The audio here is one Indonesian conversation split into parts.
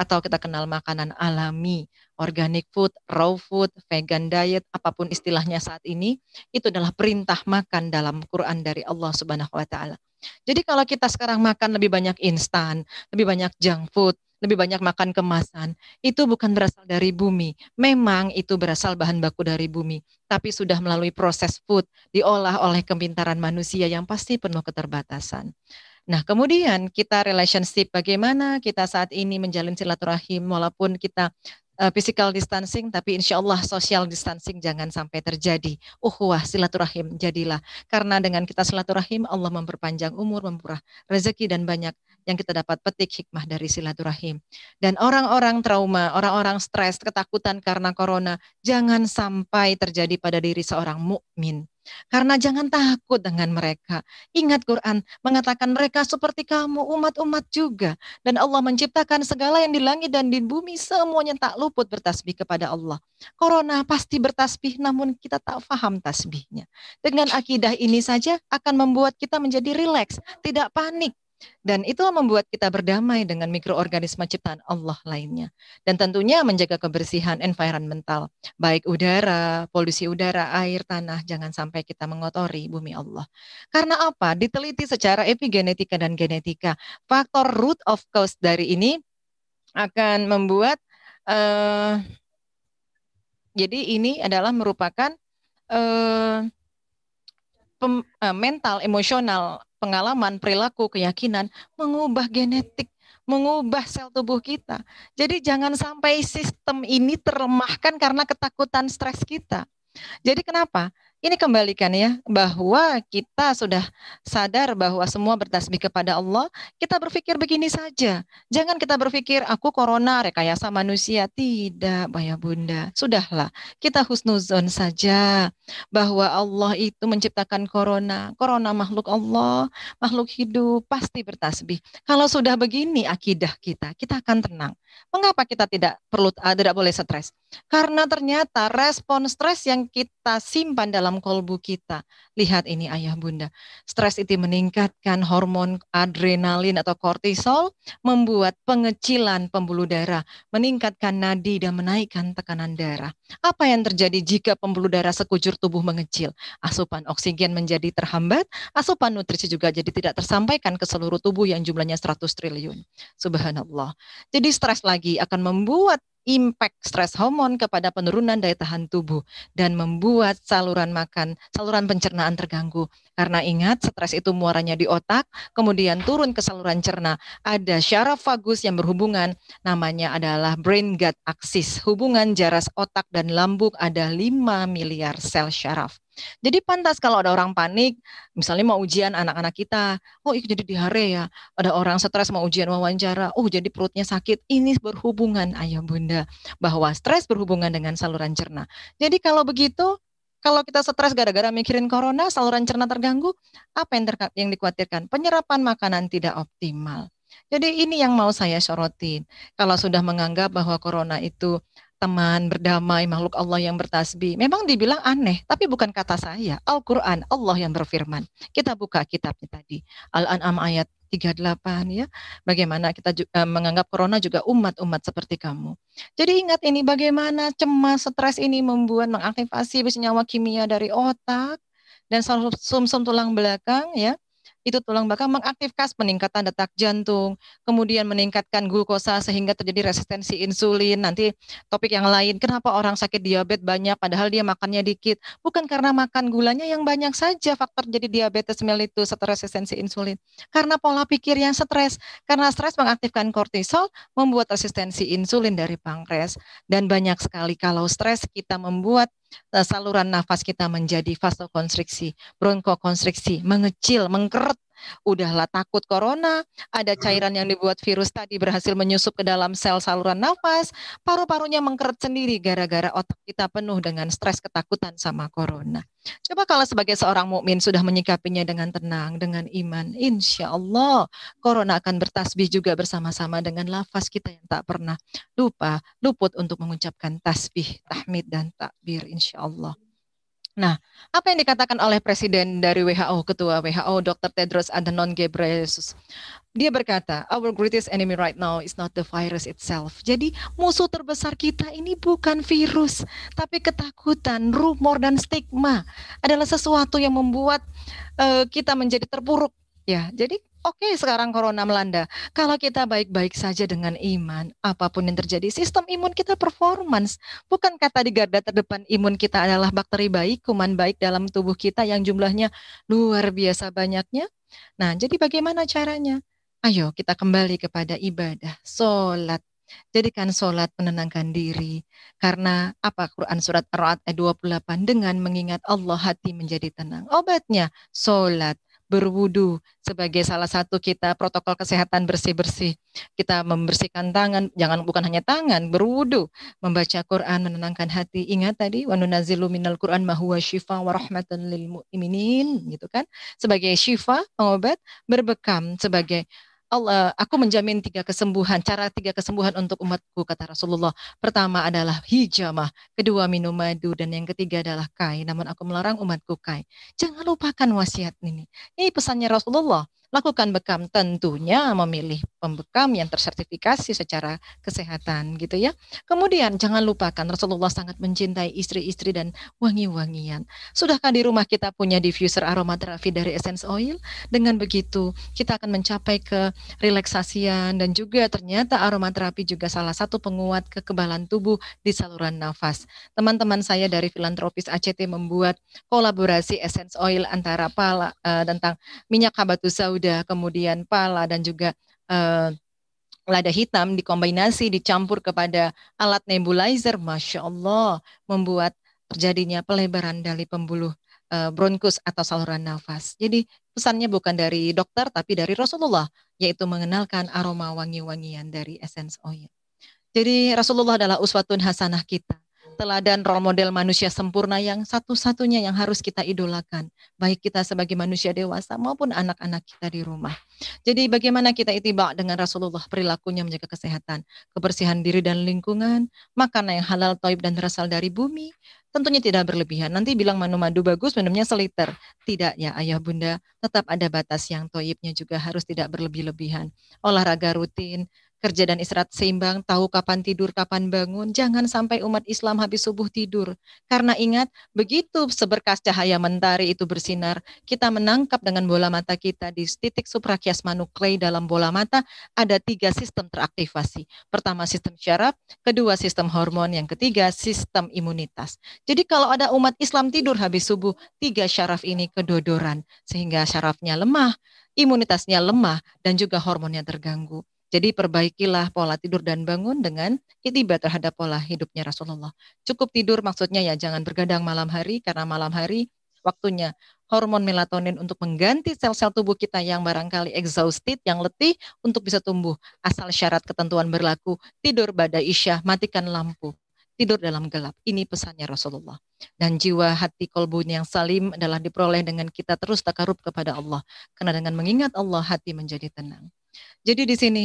atau kita kenal makanan alami, organic food, raw food, vegan diet, apapun istilahnya saat ini, itu adalah perintah makan dalam Quran dari Allah Subhanahu wa taala. Jadi kalau kita sekarang makan lebih banyak instan, lebih banyak junk food, lebih banyak makan kemasan, itu bukan berasal dari bumi. Memang itu berasal bahan baku dari bumi, tapi sudah melalui proses food, diolah oleh kepintaran manusia yang pasti penuh keterbatasan. Nah, kemudian kita relationship bagaimana kita saat ini menjalin silaturahim walaupun kita uh, physical distancing tapi insya Allah social distancing jangan sampai terjadi. Uh, wah silaturahim jadilah karena dengan kita silaturahim Allah memperpanjang umur, memperah rezeki dan banyak yang kita dapat petik hikmah dari silaturahim. Dan orang-orang trauma, orang-orang stres, ketakutan karena corona jangan sampai terjadi pada diri seorang mukmin karena jangan takut dengan mereka. Ingat Quran mengatakan mereka seperti kamu, umat-umat juga. Dan Allah menciptakan segala yang di langit dan di bumi, semuanya tak luput bertasbih kepada Allah. Corona pasti bertasbih, namun kita tak faham tasbihnya. Dengan akidah ini saja akan membuat kita menjadi rileks, tidak panik, dan itu membuat kita berdamai dengan mikroorganisme ciptaan Allah lainnya. Dan tentunya menjaga kebersihan environmental, baik udara, polusi udara, air, tanah, jangan sampai kita mengotori bumi Allah. Karena apa? Diteliti secara epigenetika dan genetika. Faktor root of cause dari ini akan membuat uh, jadi ini adalah merupakan uh, pem, uh, mental emosional pengalaman, perilaku, keyakinan mengubah genetik, mengubah sel tubuh kita. Jadi jangan sampai sistem ini terlemahkan karena ketakutan stres kita. Jadi kenapa? ini kembalikan ya bahwa kita sudah sadar bahwa semua bertasbih kepada Allah, kita berpikir begini saja. Jangan kita berpikir aku corona rekayasa manusia. Tidak, Baya Bunda. Sudahlah, kita husnuzon saja bahwa Allah itu menciptakan corona. Corona makhluk Allah, makhluk hidup pasti bertasbih. Kalau sudah begini akidah kita, kita akan tenang. Mengapa kita tidak perlu eh, tidak boleh stres? Karena ternyata respon stres yang kita simpan dalam dalam kolbu kita. Lihat ini ayah bunda. Stres itu meningkatkan hormon adrenalin atau kortisol, membuat pengecilan pembuluh darah, meningkatkan nadi dan menaikkan tekanan darah. Apa yang terjadi jika pembuluh darah sekujur tubuh mengecil? Asupan oksigen menjadi terhambat, asupan nutrisi juga jadi tidak tersampaikan ke seluruh tubuh yang jumlahnya 100 triliun. Subhanallah. Jadi stres lagi akan membuat impact stres hormon kepada penurunan daya tahan tubuh dan membuat saluran makan, saluran pencernaan terganggu. Karena ingat, stres itu muaranya di otak, kemudian turun ke saluran cerna. Ada syaraf vagus yang berhubungan, namanya adalah brain gut axis. Hubungan jaras otak dan lambung ada 5 miliar sel syaraf. Jadi pantas kalau ada orang panik, misalnya mau ujian anak-anak kita, oh itu jadi diare ya. Ada orang stres mau ujian wawancara, oh jadi perutnya sakit. Ini berhubungan ayah ya bunda bahwa stres berhubungan dengan saluran cerna. Jadi kalau begitu kalau kita stres gara-gara mikirin corona, saluran cerna terganggu, apa yang, terka- yang dikhawatirkan? Penyerapan makanan tidak optimal. Jadi ini yang mau saya sorotin. Kalau sudah menganggap bahwa corona itu teman, berdamai, makhluk Allah yang bertasbih. Memang dibilang aneh, tapi bukan kata saya. Al-Quran, Allah yang berfirman. Kita buka kitabnya tadi. Al-An'am ayat 38 ya. Bagaimana kita juga eh, menganggap corona juga umat-umat seperti kamu. Jadi ingat ini bagaimana cemas, stres ini membuat mengaktifasi senyawa kimia dari otak dan sumsum -sum tulang belakang ya itu tulang belakang mengaktifkan peningkatan detak jantung, kemudian meningkatkan glukosa sehingga terjadi resistensi insulin. Nanti topik yang lain, kenapa orang sakit diabetes banyak padahal dia makannya dikit? Bukan karena makan gulanya yang banyak saja faktor jadi diabetes mellitus atau resistensi insulin. Karena pola pikir yang stres, karena stres mengaktifkan kortisol membuat resistensi insulin dari pankreas dan banyak sekali kalau stres kita membuat Eh, saluran nafas kita menjadi vasokonstriksi, bronkokonstriksi, mengecil, mengkeret Udahlah takut corona, ada hmm. cairan yang dibuat virus tadi berhasil menyusup ke dalam sel saluran nafas, paru-parunya mengkeret sendiri gara-gara otak kita penuh dengan stres ketakutan sama corona. Coba kalau sebagai seorang mukmin sudah menyikapinya dengan tenang, dengan iman, insya Allah corona akan bertasbih juga bersama-sama dengan lafaz kita yang tak pernah lupa, luput untuk mengucapkan tasbih, tahmid, dan takbir insya Allah. Nah, apa yang dikatakan oleh Presiden dari WHO, Ketua WHO Dr. Tedros Adhanom Ghebreyesus? Dia berkata, our greatest enemy right now is not the virus itself. Jadi musuh terbesar kita ini bukan virus, tapi ketakutan, rumor dan stigma adalah sesuatu yang membuat uh, kita menjadi terpuruk. Ya, jadi Oke, okay, sekarang corona melanda. Kalau kita baik-baik saja dengan iman, apapun yang terjadi, sistem imun kita performance. Bukan kata di garda terdepan imun kita adalah bakteri baik, kuman baik dalam tubuh kita yang jumlahnya luar biasa banyaknya. Nah, jadi bagaimana caranya? Ayo kita kembali kepada ibadah, sholat. Jadikan sholat menenangkan diri. Karena apa Quran surat Ar-Ra'd ayat 28 dengan mengingat Allah hati menjadi tenang. Obatnya sholat berwudu sebagai salah satu kita protokol kesehatan bersih-bersih. Kita membersihkan tangan, jangan bukan hanya tangan, berwudu, membaca Quran menenangkan hati. Ingat tadi nunazzilu minal Quran ma huwa syifa wa rahmatan lil mu'minin gitu kan. Sebagai syifa, pengobat, berbekam sebagai Allah, aku menjamin tiga kesembuhan. Cara tiga kesembuhan untuk umatku, kata Rasulullah. Pertama adalah hijamah, kedua minum madu, dan yang ketiga adalah kai. Namun aku melarang umatku kai. Jangan lupakan wasiat ini. Ini pesannya Rasulullah lakukan bekam tentunya memilih pembekam yang tersertifikasi secara kesehatan gitu ya. Kemudian jangan lupakan Rasulullah sangat mencintai istri-istri dan wangi-wangian. Sudahkah di rumah kita punya diffuser aromaterapi dari essence oil? Dengan begitu kita akan mencapai ke relaksasian dan juga ternyata aromaterapi juga salah satu penguat kekebalan tubuh di saluran nafas. Teman-teman saya dari filantropis ACT membuat kolaborasi essence oil antara pala, uh, tentang minyak habatus Saudi Garuda, kemudian pala dan juga uh, lada hitam dikombinasi dicampur kepada alat nebulizer, masya Allah membuat terjadinya pelebaran dari pembuluh uh, bronkus atau saluran nafas. Jadi pesannya bukan dari dokter tapi dari Rasulullah yaitu mengenalkan aroma wangi-wangian dari essence oil. Jadi Rasulullah adalah uswatun hasanah kita teladan role model manusia sempurna yang satu-satunya yang harus kita idolakan, baik kita sebagai manusia dewasa maupun anak-anak kita di rumah. Jadi bagaimana kita itiba dengan Rasulullah perilakunya menjaga kesehatan, kebersihan diri dan lingkungan, makanan yang halal, toib dan berasal dari bumi, tentunya tidak berlebihan. Nanti bilang manu madu bagus, minumnya seliter. Tidak ya ayah bunda, tetap ada batas yang toibnya juga harus tidak berlebih-lebihan. Olahraga rutin, kerja dan istirahat seimbang, tahu kapan tidur, kapan bangun. Jangan sampai umat Islam habis subuh tidur. Karena ingat, begitu seberkas cahaya mentari itu bersinar, kita menangkap dengan bola mata kita di titik suprakias manuklei dalam bola mata ada tiga sistem teraktivasi. Pertama sistem syaraf, kedua sistem hormon, yang ketiga sistem imunitas. Jadi kalau ada umat Islam tidur habis subuh, tiga syaraf ini kedodoran sehingga syarafnya lemah, imunitasnya lemah dan juga hormonnya terganggu. Jadi perbaikilah pola tidur dan bangun dengan itibat terhadap pola hidupnya Rasulullah. Cukup tidur maksudnya ya jangan bergadang malam hari karena malam hari waktunya hormon melatonin untuk mengganti sel-sel tubuh kita yang barangkali exhausted, yang letih untuk bisa tumbuh. Asal syarat ketentuan berlaku, tidur pada isya, matikan lampu, tidur dalam gelap. Ini pesannya Rasulullah. Dan jiwa hati kolbunya yang salim adalah diperoleh dengan kita terus takarub kepada Allah. Karena dengan mengingat Allah, hati menjadi tenang. Jadi di sini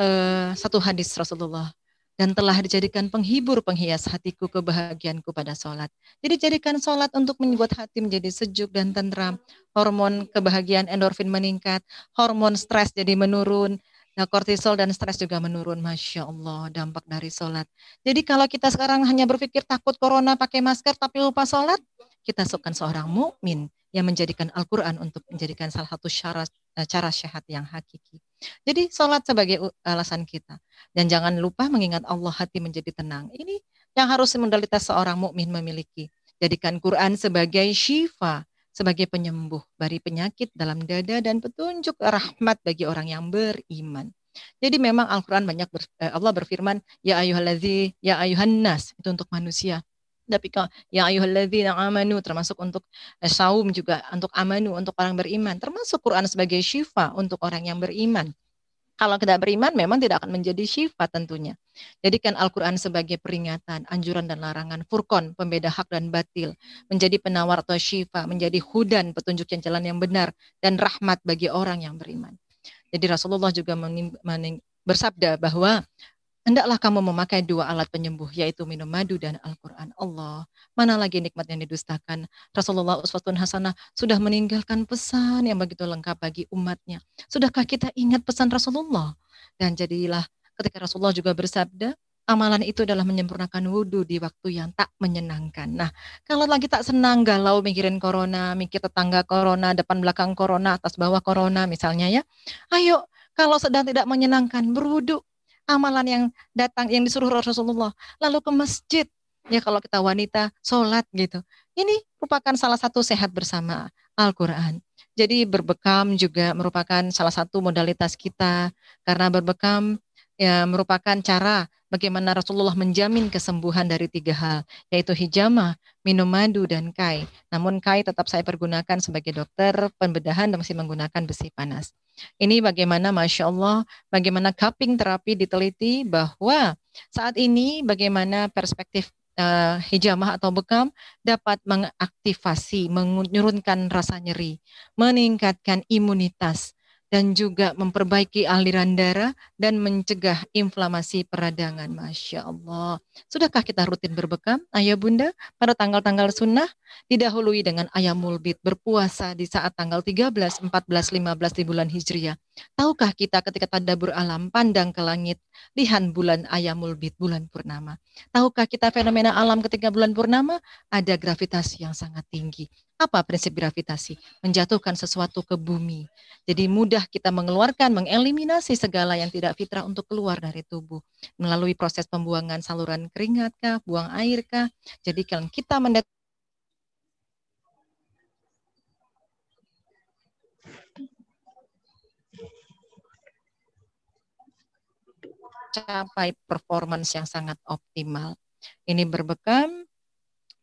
uh, satu hadis Rasulullah dan telah dijadikan penghibur penghias hatiku kebahagiaanku pada sholat. Jadi jadikan sholat untuk membuat hati menjadi sejuk dan tenteram. Hormon kebahagiaan endorfin meningkat, hormon stres jadi menurun, Nah, kortisol dan stres juga menurun, masya Allah, dampak dari sholat. Jadi kalau kita sekarang hanya berpikir takut corona pakai masker tapi lupa sholat, kita bukan seorang mukmin yang menjadikan Al-Quran untuk menjadikan salah satu syarat, eh, cara sehat yang hakiki. Jadi sholat sebagai alasan kita. Dan jangan lupa mengingat Allah hati menjadi tenang. Ini yang harus modalitas seorang mukmin memiliki. Jadikan Quran sebagai syifa, sebagai penyembuh dari penyakit dalam dada dan petunjuk rahmat bagi orang yang beriman. Jadi memang Al-Quran banyak ber, eh, Allah berfirman, Ya ayuhalazi, ya ayuhan nas, itu untuk manusia tapi ya ayyuhalladzina amanu termasuk untuk eh, saum juga untuk amanu untuk orang beriman termasuk Quran sebagai syifa untuk orang yang beriman kalau tidak beriman memang tidak akan menjadi syifa tentunya. Jadikan Al-Quran sebagai peringatan, anjuran dan larangan, furqan pembeda hak dan batil, menjadi penawar atau syifa, menjadi hudan, petunjuk yang jalan yang benar, dan rahmat bagi orang yang beriman. Jadi Rasulullah juga bersabda bahwa Hendaklah kamu memakai dua alat penyembuh, yaitu minum madu dan Al-Quran Allah. Mana lagi nikmat yang didustakan? Rasulullah Uswatun Hasanah sudah meninggalkan pesan yang begitu lengkap bagi umatnya. Sudahkah kita ingat pesan Rasulullah? Dan jadilah ketika Rasulullah juga bersabda, amalan itu adalah menyempurnakan wudhu di waktu yang tak menyenangkan. Nah, kalau lagi tak senang, galau mikirin corona, mikir tetangga corona, depan belakang corona, atas bawah corona misalnya ya. Ayo, kalau sedang tidak menyenangkan, berwudhu amalan yang datang yang disuruh Rasulullah, lalu ke masjid ya kalau kita wanita sholat gitu. Ini merupakan salah satu sehat bersama Al-Quran. Jadi berbekam juga merupakan salah satu modalitas kita karena berbekam ya merupakan cara bagaimana Rasulullah menjamin kesembuhan dari tiga hal, yaitu hijama, minum madu, dan kai. Namun kai tetap saya pergunakan sebagai dokter pembedahan dan masih menggunakan besi panas. Ini bagaimana, Masya Allah, bagaimana cupping terapi diteliti bahwa saat ini bagaimana perspektif uh, hijamah atau bekam dapat mengaktifasi, menurunkan rasa nyeri, meningkatkan imunitas, dan juga memperbaiki aliran darah dan mencegah inflamasi peradangan. Masya Allah. Sudahkah kita rutin berbekam, ayah bunda, pada tanggal-tanggal sunnah? Didahului dengan ayamul mulbit berpuasa di saat tanggal 13, 14, 15 di bulan Hijriah. Tahukah kita ketika tadabur alam, pandang ke langit, lihan bulan ayamul mulbit, bulan purnama. Tahukah kita fenomena alam ketika bulan purnama? Ada gravitasi yang sangat tinggi apa prinsip gravitasi? Menjatuhkan sesuatu ke bumi. Jadi mudah kita mengeluarkan, mengeliminasi segala yang tidak fitrah untuk keluar dari tubuh. Melalui proses pembuangan saluran keringat kah, buang air kah. Jadi kalau kita mendeteksi capai performance yang sangat optimal. Ini berbekam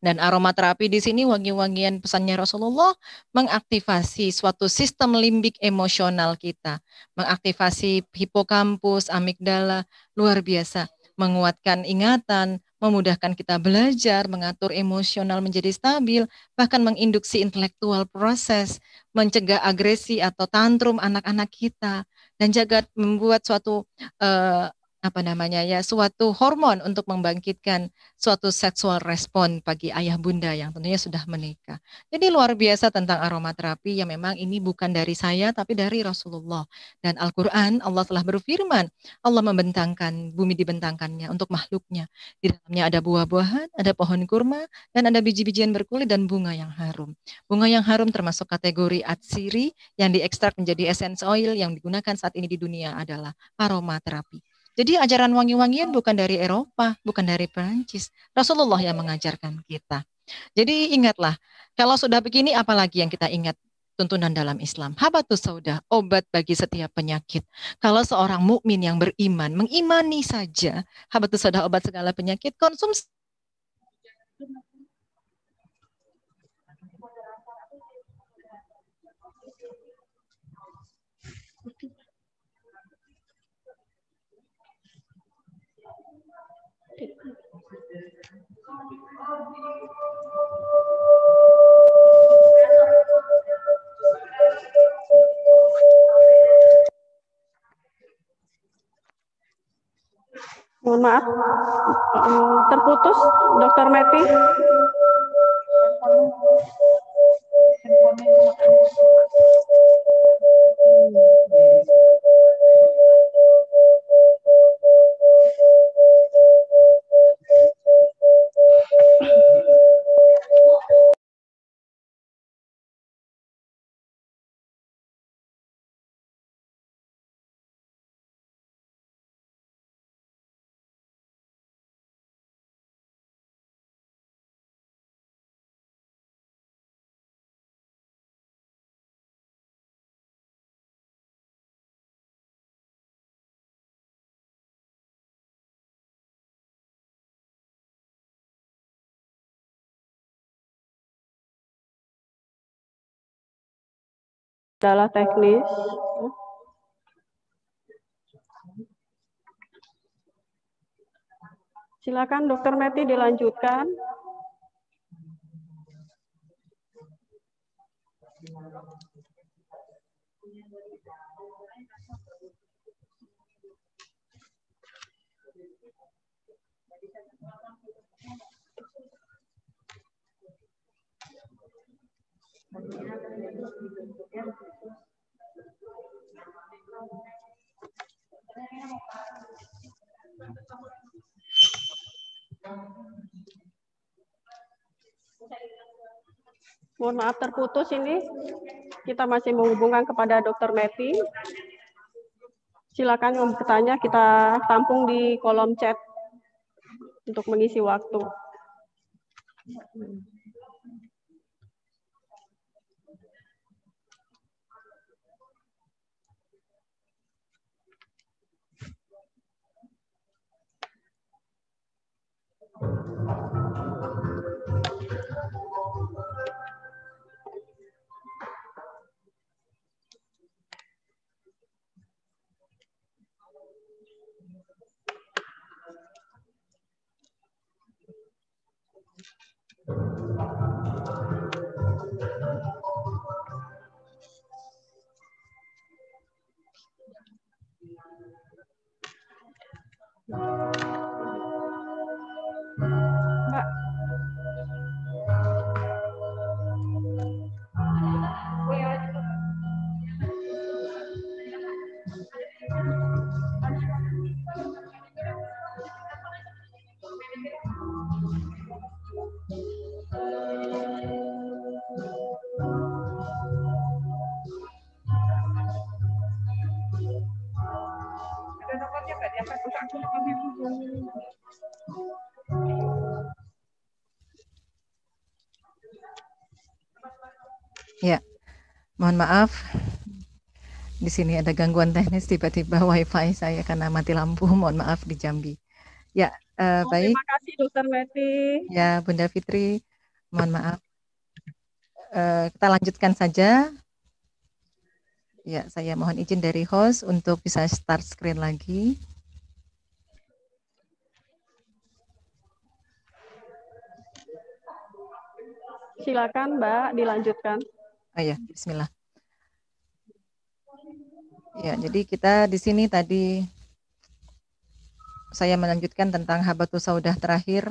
dan aromaterapi di sini wangi-wangian pesannya Rasulullah mengaktifasi suatu sistem limbik emosional kita, mengaktifasi hipokampus, amigdala, luar biasa, menguatkan ingatan, memudahkan kita belajar, mengatur emosional menjadi stabil, bahkan menginduksi intelektual proses, mencegah agresi atau tantrum anak-anak kita, dan jaga membuat suatu uh, apa namanya ya suatu hormon untuk membangkitkan suatu seksual respon bagi ayah bunda yang tentunya sudah menikah. Jadi luar biasa tentang aromaterapi yang memang ini bukan dari saya tapi dari Rasulullah dan Al-Qur'an Allah telah berfirman, Allah membentangkan bumi dibentangkannya untuk makhluknya. Di dalamnya ada buah-buahan, ada pohon kurma dan ada biji-bijian berkulit dan bunga yang harum. Bunga yang harum termasuk kategori atsiri yang diekstrak menjadi essence oil yang digunakan saat ini di dunia adalah aromaterapi jadi ajaran wangi-wangian bukan dari Eropa, bukan dari Perancis. Rasulullah yang mengajarkan kita. Jadi ingatlah, kalau sudah begini apalagi yang kita ingat tuntunan dalam Islam. Habatus sauda, obat bagi setiap penyakit. Kalau seorang mukmin yang beriman, mengimani saja habatus sauda obat segala penyakit, konsumsi Mohon maaf, terputus, Dokter Meti. adalah teknis. Silakan Dokter Meti dilanjutkan. Thank you. Mohon maaf terputus ini. Kita masih menghubungkan kepada Dr. Meti. Silakan yang bertanya kita tampung di kolom chat untuk mengisi waktu. Thank you. Ya, mohon maaf. Di sini ada gangguan teknis tiba-tiba WiFi saya karena mati lampu. Mohon maaf di Jambi. Ya, uh, oh, baik. Terima kasih Dokter Leti. Ya, Bunda Fitri, mohon maaf. Uh, kita lanjutkan saja. Ya, saya mohon izin dari host untuk bisa start screen lagi. Silakan Mbak dilanjutkan. Oh ya, bismillah. Ya, jadi kita di sini tadi saya melanjutkan tentang habatus saudah terakhir.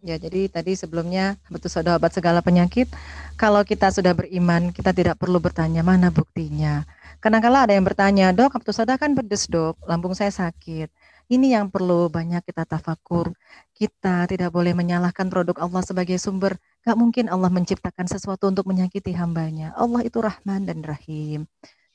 Ya, jadi tadi sebelumnya habatus saudah obat segala penyakit. Kalau kita sudah beriman, kita tidak perlu bertanya mana buktinya. kadang kadang ada yang bertanya, dok, habatus saudah kan pedes dok, lambung saya sakit. Ini yang perlu banyak kita tafakur. Kita tidak boleh menyalahkan produk Allah sebagai sumber. Gak mungkin Allah menciptakan sesuatu untuk menyakiti hambanya. Allah itu Rahman dan Rahim.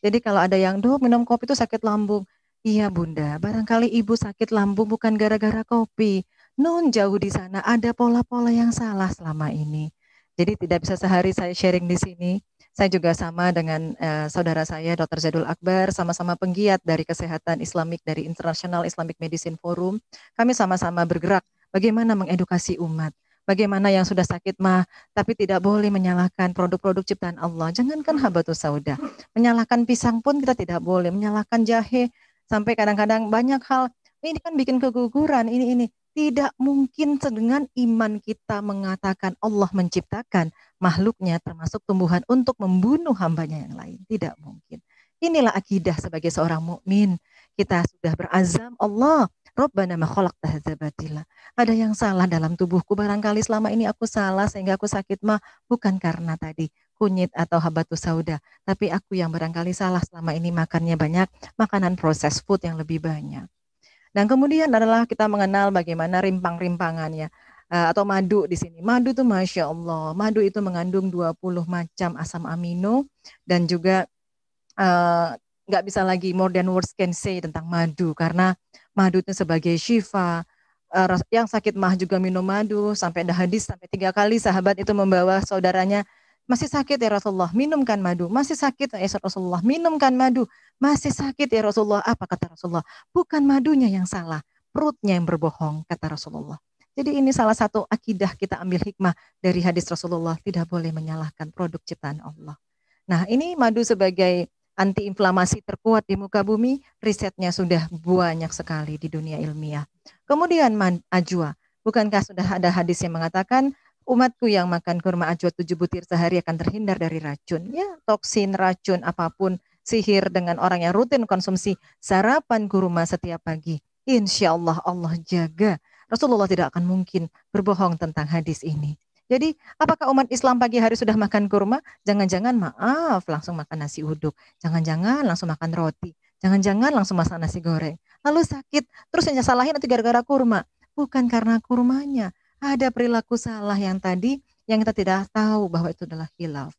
Jadi kalau ada yang, duh minum kopi itu sakit lambung. Iya bunda, barangkali ibu sakit lambung bukan gara-gara kopi. Nun jauh di sana ada pola-pola yang salah selama ini. Jadi tidak bisa sehari saya sharing di sini. Saya juga sama dengan eh, saudara saya Dr. Zaidul Akbar, sama-sama penggiat dari kesehatan Islamik dari International Islamic Medicine Forum. Kami sama-sama bergerak bagaimana mengedukasi umat bagaimana yang sudah sakit mah tapi tidak boleh menyalahkan produk-produk ciptaan Allah jangankan habatus sauda menyalahkan pisang pun kita tidak boleh menyalahkan jahe sampai kadang-kadang banyak hal ini kan bikin keguguran ini ini tidak mungkin dengan iman kita mengatakan Allah menciptakan makhluknya termasuk tumbuhan untuk membunuh hambanya yang lain tidak mungkin inilah akidah sebagai seorang mukmin kita sudah berazam Allah Rabbana ma Ada yang salah dalam tubuhku barangkali selama ini aku salah sehingga aku sakit mah bukan karena tadi kunyit atau habatus sauda, tapi aku yang barangkali salah selama ini makannya banyak makanan proses food yang lebih banyak. Dan kemudian adalah kita mengenal bagaimana rimpang-rimpangannya eh, atau madu di sini. Madu itu masya Allah, madu itu mengandung 20 macam asam amino dan juga eh, nggak uh, bisa lagi more than words can say tentang madu karena madu itu sebagai syifa. Uh, eh, yang sakit mah juga minum madu sampai ada hadis sampai tiga kali sahabat itu membawa saudaranya masih sakit ya Rasulullah, minumkan madu. Masih sakit ya Rasulullah, minumkan madu. Masih sakit ya Rasulullah. Apa kata Rasulullah? Bukan madunya yang salah, perutnya yang berbohong, kata Rasulullah. Jadi ini salah satu akidah kita ambil hikmah dari hadis Rasulullah, tidak boleh menyalahkan produk ciptaan Allah. Nah ini madu sebagai antiinflamasi terkuat di muka bumi, risetnya sudah banyak sekali di dunia ilmiah. Kemudian man, ajwa, bukankah sudah ada hadis yang mengatakan Umatku yang makan kurma ajwa tujuh butir sehari akan terhindar dari racun. Ya, toksin, racun, apapun, sihir dengan orang yang rutin konsumsi sarapan kurma setiap pagi. Insya Allah Allah jaga. Rasulullah tidak akan mungkin berbohong tentang hadis ini. Jadi apakah umat Islam pagi hari sudah makan kurma? Jangan-jangan maaf langsung makan nasi uduk. Jangan-jangan langsung makan roti. Jangan-jangan langsung masak nasi goreng. Lalu sakit, terus yang salahin nanti gara-gara kurma. Bukan karena kurmanya, ada perilaku salah yang tadi yang kita tidak tahu bahwa itu adalah hilaf.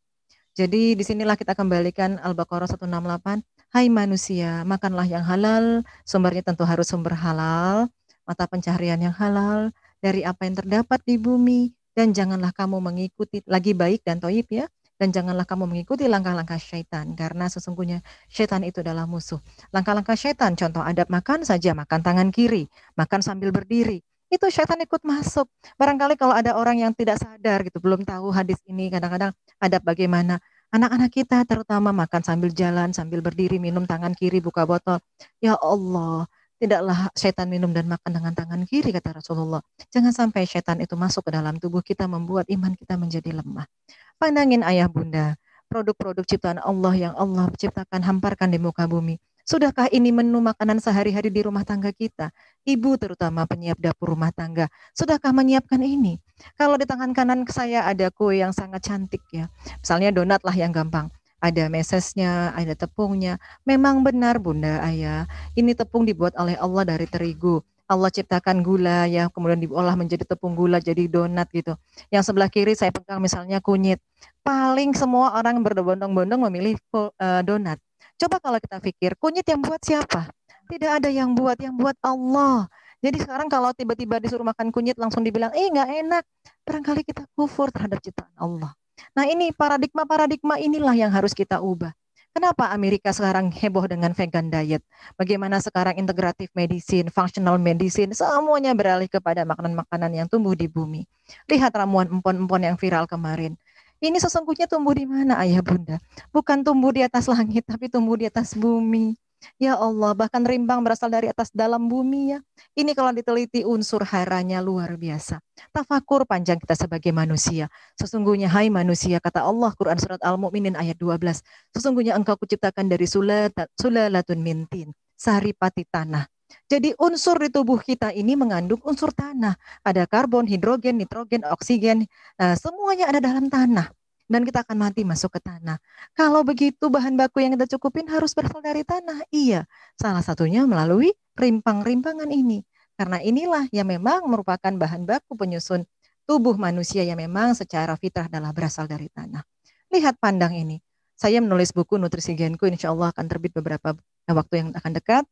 Jadi disinilah kita kembalikan Al-Baqarah 168. Hai manusia, makanlah yang halal, sumbernya tentu harus sumber halal, mata pencaharian yang halal, dari apa yang terdapat di bumi, dan janganlah kamu mengikuti, lagi baik dan toib ya, dan janganlah kamu mengikuti langkah-langkah syaitan, karena sesungguhnya syaitan itu adalah musuh. Langkah-langkah syaitan, contoh adab makan saja, makan tangan kiri, makan sambil berdiri, itu syaitan ikut masuk. Barangkali kalau ada orang yang tidak sadar gitu, belum tahu hadis ini, kadang-kadang ada bagaimana. Anak-anak kita terutama makan sambil jalan, sambil berdiri, minum tangan kiri, buka botol. Ya Allah, tidaklah syaitan minum dan makan dengan tangan kiri kata Rasulullah. Jangan sampai syaitan itu masuk ke dalam tubuh kita membuat iman kita menjadi lemah. Pandangin ayah bunda, produk-produk ciptaan Allah yang Allah ciptakan hamparkan di muka bumi. Sudahkah ini menu makanan sehari-hari di rumah tangga kita? Ibu terutama penyiap dapur rumah tangga, sudahkah menyiapkan ini? Kalau di tangan kanan saya ada kue yang sangat cantik ya. Misalnya donat lah yang gampang. Ada mesesnya, ada tepungnya. Memang benar Bunda Ayah, ini tepung dibuat oleh Allah dari terigu. Allah ciptakan gula ya, kemudian diolah menjadi tepung gula jadi donat gitu. Yang sebelah kiri saya pegang misalnya kunyit. Paling semua orang berbondong-bondong memilih eh, donat Coba kalau kita pikir, kunyit yang buat siapa? Tidak ada yang buat, yang buat Allah. Jadi sekarang kalau tiba-tiba disuruh makan kunyit langsung dibilang, eh nggak enak. Barangkali kita kufur terhadap ciptaan Allah. Nah ini paradigma-paradigma inilah yang harus kita ubah. Kenapa Amerika sekarang heboh dengan vegan diet? Bagaimana sekarang integratif medicine, functional medicine, semuanya beralih kepada makanan-makanan yang tumbuh di bumi. Lihat ramuan empon-empon yang viral kemarin. Ini sesungguhnya tumbuh di mana ayah bunda? Bukan tumbuh di atas langit, tapi tumbuh di atas bumi. Ya Allah, bahkan rimbang berasal dari atas dalam bumi ya. Ini kalau diteliti unsur haranya luar biasa. Tafakur panjang kita sebagai manusia. Sesungguhnya hai manusia, kata Allah Quran Surat Al-Mu'minin ayat 12. Sesungguhnya engkau kuciptakan dari sulalatun mintin, sari pati tanah. Jadi unsur di tubuh kita ini mengandung unsur tanah. Ada karbon, hidrogen, nitrogen, oksigen, nah, semuanya ada dalam tanah. Dan kita akan mati masuk ke tanah. Kalau begitu bahan baku yang kita cukupin harus berasal dari tanah. Iya, salah satunya melalui rimpang-rimpangan ini. Karena inilah yang memang merupakan bahan baku penyusun tubuh manusia yang memang secara fitrah adalah berasal dari tanah. Lihat pandang ini. Saya menulis buku Nutrisi Genku, insya Allah akan terbit beberapa waktu yang akan dekat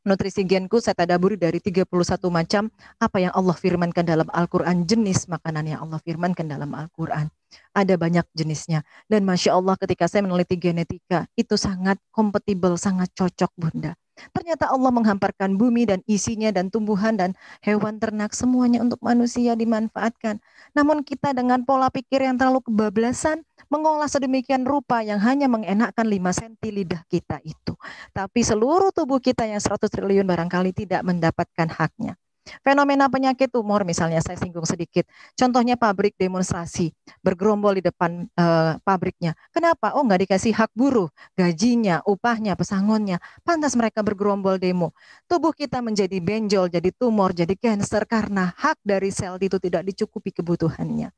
Nutrisi Genku saya tadaburi dari 31 macam apa yang Allah firmankan dalam Al-Quran, jenis makanan yang Allah firmankan dalam Al-Quran. Ada banyak jenisnya. Dan Masya Allah ketika saya meneliti genetika, itu sangat kompatibel, sangat cocok Bunda. Ternyata Allah menghamparkan bumi dan isinya dan tumbuhan dan hewan ternak semuanya untuk manusia dimanfaatkan. Namun kita dengan pola pikir yang terlalu kebablasan mengolah sedemikian rupa yang hanya mengenakkan 5 cm lidah kita itu. Tapi seluruh tubuh kita yang 100 triliun barangkali tidak mendapatkan haknya. Fenomena penyakit tumor misalnya saya singgung sedikit. Contohnya pabrik demonstrasi, bergerombol di depan e, pabriknya. Kenapa? Oh nggak dikasih hak buruh, gajinya, upahnya, pesangonnya. Pantas mereka bergerombol demo. Tubuh kita menjadi benjol, jadi tumor, jadi cancer karena hak dari sel itu tidak dicukupi kebutuhannya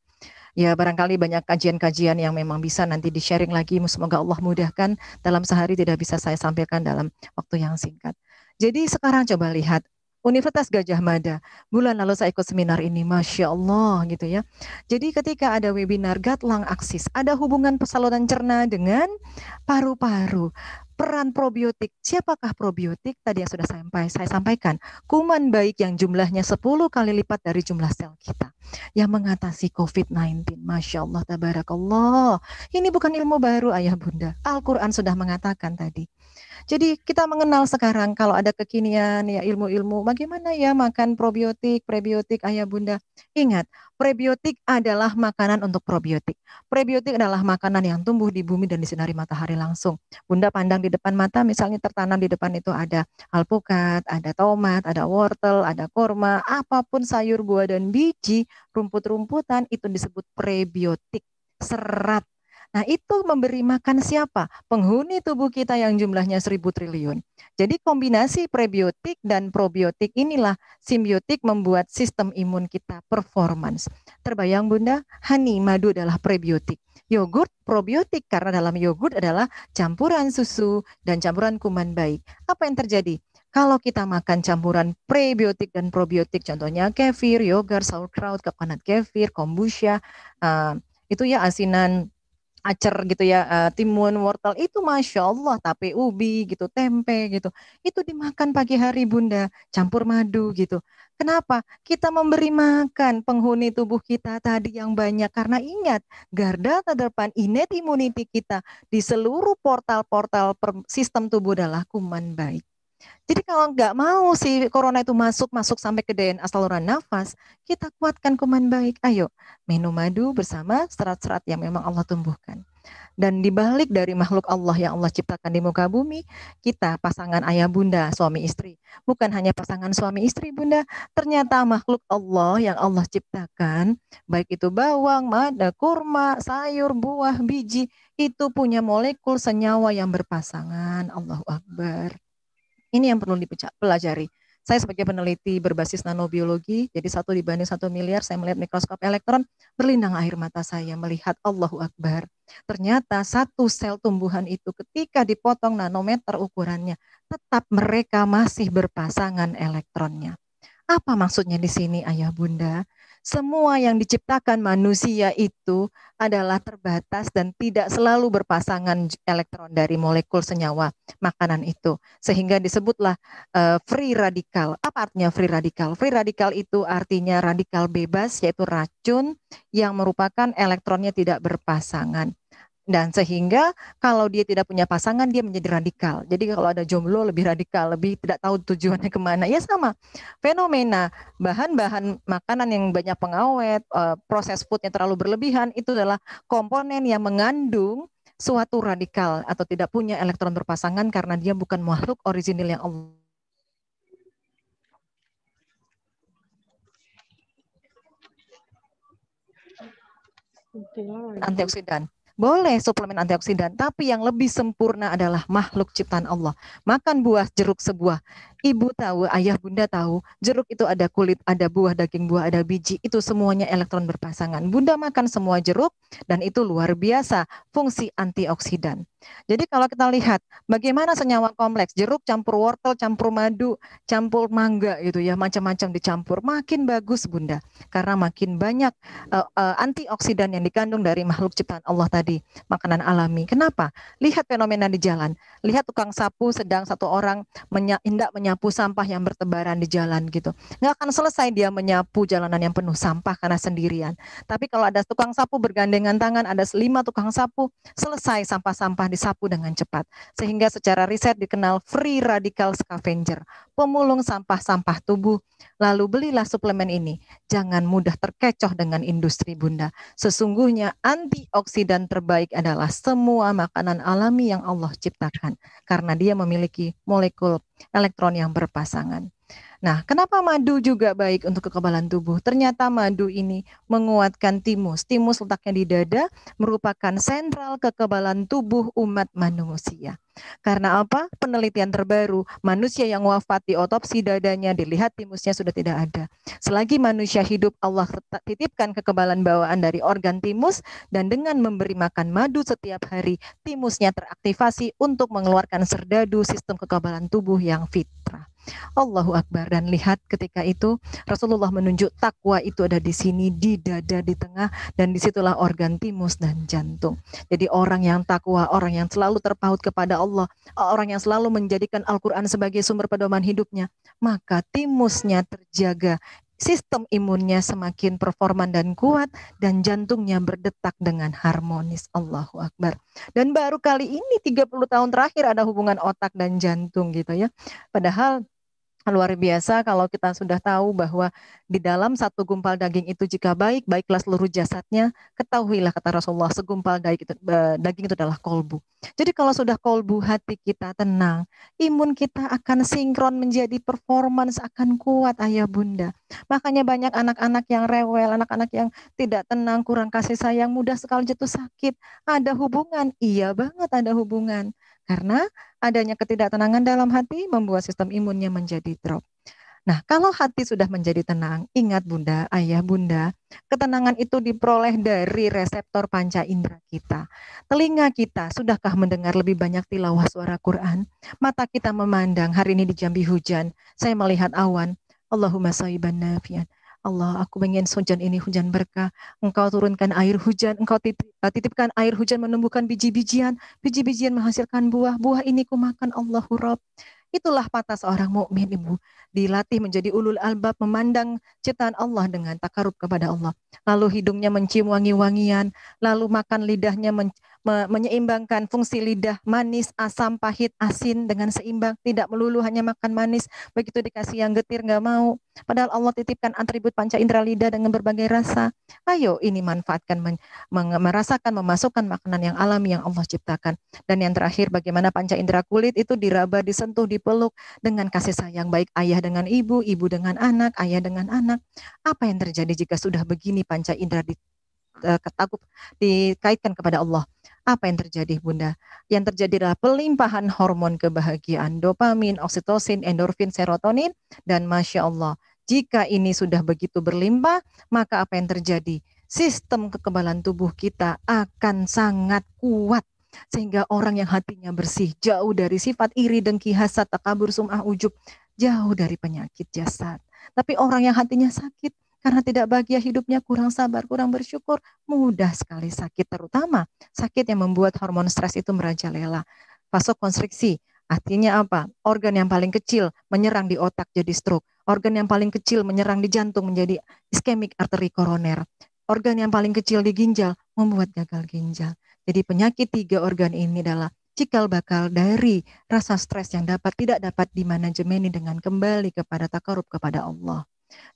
ya barangkali banyak kajian-kajian yang memang bisa nanti di-sharing lagi. Semoga Allah mudahkan dalam sehari tidak bisa saya sampaikan dalam waktu yang singkat. Jadi sekarang coba lihat Universitas Gajah Mada. Bulan lalu saya ikut seminar ini, Masya Allah gitu ya. Jadi ketika ada webinar Gatlang Aksis, ada hubungan saluran cerna dengan paru-paru. Peran probiotik, siapakah probiotik? Tadi yang sudah sampai, saya sampaikan, kuman baik yang jumlahnya 10 kali lipat dari jumlah sel kita yang mengatasi COVID-19. Masya Allah, tabarakallah. Ini bukan ilmu baru ayah bunda. Al-Quran sudah mengatakan tadi. Jadi kita mengenal sekarang kalau ada kekinian ya ilmu-ilmu bagaimana ya makan probiotik, prebiotik ayah bunda. Ingat, prebiotik adalah makanan untuk probiotik. Prebiotik adalah makanan yang tumbuh di bumi dan disinari matahari langsung. Bunda pandang di depan mata misalnya tertanam di depan itu ada alpukat, ada tomat, ada wortel, ada korma, apapun sayur buah dan biji, rumput-rumputan itu disebut prebiotik serat Nah, itu memberi makan siapa? Penghuni tubuh kita yang jumlahnya seribu triliun. Jadi kombinasi prebiotik dan probiotik inilah simbiotik membuat sistem imun kita performance. Terbayang Bunda, honey madu adalah prebiotik. Yogurt probiotik karena dalam yogurt adalah campuran susu dan campuran kuman baik. Apa yang terjadi? Kalau kita makan campuran prebiotik dan probiotik, contohnya kefir, yogurt, sauerkraut, kepanat kefir, kombucha, uh, itu ya asinan acer gitu ya uh, timun wortel itu masya Allah tapi ubi gitu tempe gitu itu dimakan pagi hari bunda campur madu gitu kenapa kita memberi makan penghuni tubuh kita tadi yang banyak karena ingat garda terdepan innate immunity kita di seluruh portal-portal sistem tubuh adalah kuman baik jadi kalau nggak mau si corona itu masuk masuk sampai ke DNA saluran nafas, kita kuatkan kuman baik. Ayo minum madu bersama serat-serat yang memang Allah tumbuhkan. Dan dibalik dari makhluk Allah yang Allah ciptakan di muka bumi, kita pasangan ayah bunda, suami istri. Bukan hanya pasangan suami istri bunda, ternyata makhluk Allah yang Allah ciptakan, baik itu bawang, mada, kurma, sayur, buah, biji, itu punya molekul senyawa yang berpasangan. Allahu Akbar. Ini yang perlu dipelajari. Saya sebagai peneliti berbasis nanobiologi, jadi satu dibanding satu miliar, saya melihat mikroskop elektron, berlindang air mata saya melihat Allahu Akbar. Ternyata satu sel tumbuhan itu ketika dipotong nanometer ukurannya, tetap mereka masih berpasangan elektronnya. Apa maksudnya di sini ayah bunda? semua yang diciptakan manusia itu adalah terbatas dan tidak selalu berpasangan elektron dari molekul senyawa makanan itu. Sehingga disebutlah uh, free radikal. Apa artinya free radikal? Free radikal itu artinya radikal bebas yaitu racun yang merupakan elektronnya tidak berpasangan dan sehingga kalau dia tidak punya pasangan dia menjadi radikal jadi kalau ada jomblo lebih radikal lebih tidak tahu tujuannya kemana ya sama fenomena bahan-bahan makanan yang banyak pengawet eh, proses foodnya terlalu berlebihan itu adalah komponen yang mengandung suatu radikal atau tidak punya elektron berpasangan karena dia bukan makhluk orisinil yang Allah antioksidan. Boleh suplemen antioksidan, tapi yang lebih sempurna adalah makhluk ciptaan Allah. Makan buah jeruk sebuah Ibu tahu, ayah bunda tahu, jeruk itu ada kulit, ada buah, daging buah, ada biji, itu semuanya elektron berpasangan. Bunda makan semua jeruk dan itu luar biasa fungsi antioksidan. Jadi kalau kita lihat bagaimana senyawa kompleks, jeruk campur wortel, campur madu, campur mangga gitu ya, macam-macam dicampur, makin bagus Bunda karena makin banyak uh, uh, antioksidan yang dikandung dari makhluk ciptaan Allah tadi, makanan alami. Kenapa? Lihat fenomena di jalan, lihat tukang sapu sedang satu orang menya, hendak menyapu menyapu sampah yang bertebaran di jalan gitu. Nggak akan selesai dia menyapu jalanan yang penuh sampah karena sendirian. Tapi kalau ada tukang sapu bergandengan tangan, ada lima tukang sapu, selesai sampah-sampah disapu dengan cepat. Sehingga secara riset dikenal free radical scavenger, pemulung sampah-sampah tubuh. Lalu belilah suplemen ini. Jangan mudah terkecoh dengan industri bunda. Sesungguhnya antioksidan terbaik adalah semua makanan alami yang Allah ciptakan. Karena dia memiliki molekul elektron yang yang berpasangan. Nah, kenapa madu juga baik untuk kekebalan tubuh? Ternyata madu ini menguatkan timus. Timus letaknya di dada merupakan sentral kekebalan tubuh umat manusia. Karena apa? Penelitian terbaru, manusia yang wafat di otopsi dadanya dilihat timusnya sudah tidak ada. Selagi manusia hidup, Allah titipkan kekebalan bawaan dari organ timus dan dengan memberi makan madu setiap hari, timusnya teraktivasi untuk mengeluarkan serdadu sistem kekebalan tubuh yang fitrah. Allahu Akbar dan lihat ketika itu Rasulullah menunjuk takwa itu ada di sini di dada di tengah dan disitulah organ timus dan jantung. Jadi orang yang takwa, orang yang selalu terpaut kepada Allah, orang yang selalu menjadikan Al-Qur'an sebagai sumber pedoman hidupnya, maka timusnya terjaga, sistem imunnya semakin performan dan kuat dan jantungnya berdetak dengan harmonis. Allahu Akbar. Dan baru kali ini 30 tahun terakhir ada hubungan otak dan jantung gitu ya. Padahal luar biasa kalau kita sudah tahu bahwa di dalam satu gumpal daging itu jika baik, baiklah seluruh jasadnya, ketahuilah kata Rasulullah, segumpal daging itu, e, daging itu adalah kolbu. Jadi kalau sudah kolbu hati kita tenang, imun kita akan sinkron menjadi performance akan kuat ayah bunda. Makanya banyak anak-anak yang rewel, anak-anak yang tidak tenang, kurang kasih sayang, mudah sekali jatuh sakit. Ada hubungan, iya banget ada hubungan. Karena adanya ketidaktenangan dalam hati membuat sistem imunnya menjadi drop. Nah, kalau hati sudah menjadi tenang, ingat Bunda, Ayah Bunda, ketenangan itu diperoleh dari reseptor panca indera kita. Telinga kita, sudahkah mendengar lebih banyak tilawah suara Quran? Mata kita memandang, hari ini di Jambi hujan, saya melihat awan. Allahumma sahiban nafian. Allah, aku ingin hujan ini hujan berkah. Engkau turunkan air hujan, engkau eh, titipkan air hujan menumbuhkan biji-bijian, biji-bijian menghasilkan buah, buah ini ku makan. Allahu Rabb. Itulah patah seorang mukmin, Ibu. Dilatih menjadi ulul albab, memandang ciptaan Allah dengan takarub kepada Allah. Lalu hidungnya mencium wangi-wangian, lalu makan lidahnya menyeimbangkan fungsi lidah manis, asam, pahit, asin dengan seimbang, tidak melulu hanya makan manis, begitu dikasih yang getir nggak mau. Padahal Allah titipkan atribut panca indera lidah dengan berbagai rasa. Ayo ini manfaatkan merasakan memasukkan makanan yang alami yang Allah ciptakan. Dan yang terakhir bagaimana panca indera kulit itu diraba, disentuh, dipeluk dengan kasih sayang baik ayah dengan ibu, ibu dengan anak, ayah dengan anak. Apa yang terjadi jika sudah begini panca indera di, eh, ketakut dikaitkan kepada Allah? apa yang terjadi Bunda? Yang terjadi adalah pelimpahan hormon kebahagiaan, dopamin, oksitosin, endorfin, serotonin, dan Masya Allah. Jika ini sudah begitu berlimpah, maka apa yang terjadi? Sistem kekebalan tubuh kita akan sangat kuat sehingga orang yang hatinya bersih jauh dari sifat iri dengki hasad takabur sumah ujub jauh dari penyakit jasad tapi orang yang hatinya sakit karena tidak bahagia hidupnya, kurang sabar, kurang bersyukur, mudah sekali sakit terutama sakit yang membuat hormon stres itu merajalela. konstriksi Artinya apa? Organ yang paling kecil menyerang di otak jadi stroke. Organ yang paling kecil menyerang di jantung menjadi iskemik arteri koroner. Organ yang paling kecil di ginjal membuat gagal ginjal. Jadi penyakit tiga organ ini adalah cikal bakal dari rasa stres yang dapat tidak dapat dimanajemeni dengan kembali kepada takarub kepada Allah.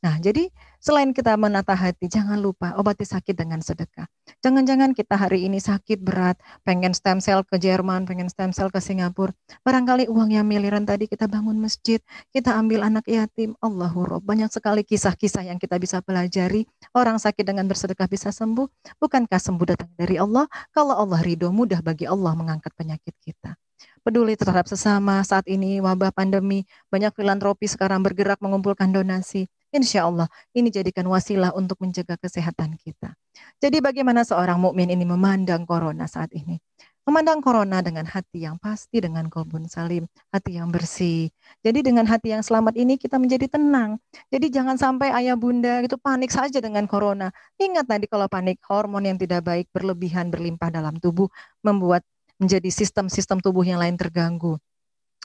Nah, jadi selain kita menata hati, jangan lupa obati sakit dengan sedekah. Jangan-jangan kita hari ini sakit berat, pengen stem cell ke Jerman, pengen stem cell ke Singapura. Barangkali uang yang miliaran tadi kita bangun masjid, kita ambil anak yatim. Allahu Rob, banyak sekali kisah-kisah yang kita bisa pelajari. Orang sakit dengan bersedekah bisa sembuh. Bukankah sembuh datang dari Allah? Kalau Allah ridho, mudah bagi Allah mengangkat penyakit kita peduli terhadap sesama saat ini wabah pandemi banyak filantropi sekarang bergerak mengumpulkan donasi Insya Allah ini jadikan wasilah untuk menjaga kesehatan kita. Jadi bagaimana seorang mukmin ini memandang corona saat ini? Memandang corona dengan hati yang pasti, dengan kolbun salim, hati yang bersih. Jadi dengan hati yang selamat ini kita menjadi tenang. Jadi jangan sampai ayah bunda itu panik saja dengan corona. Ingat tadi kalau panik, hormon yang tidak baik berlebihan berlimpah dalam tubuh membuat menjadi sistem-sistem tubuh yang lain terganggu.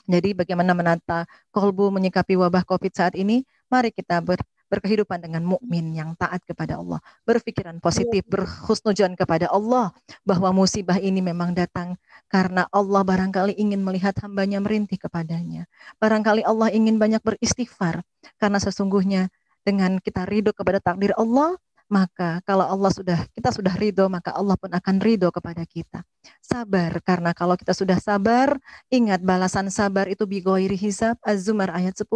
Jadi bagaimana menata kolbu menyikapi wabah COVID saat ini? Mari kita ber, berkehidupan dengan mukmin yang taat kepada Allah, berpikiran positif, iya. berhusnujon kepada Allah bahwa musibah ini memang datang karena Allah barangkali ingin melihat hambanya merintih kepadanya. Barangkali Allah ingin banyak beristighfar karena sesungguhnya dengan kita ridho kepada takdir Allah, maka kalau Allah sudah kita sudah ridho maka Allah pun akan ridho kepada kita sabar karena kalau kita sudah sabar ingat balasan sabar itu bigoiri hisab az-zumar ayat 10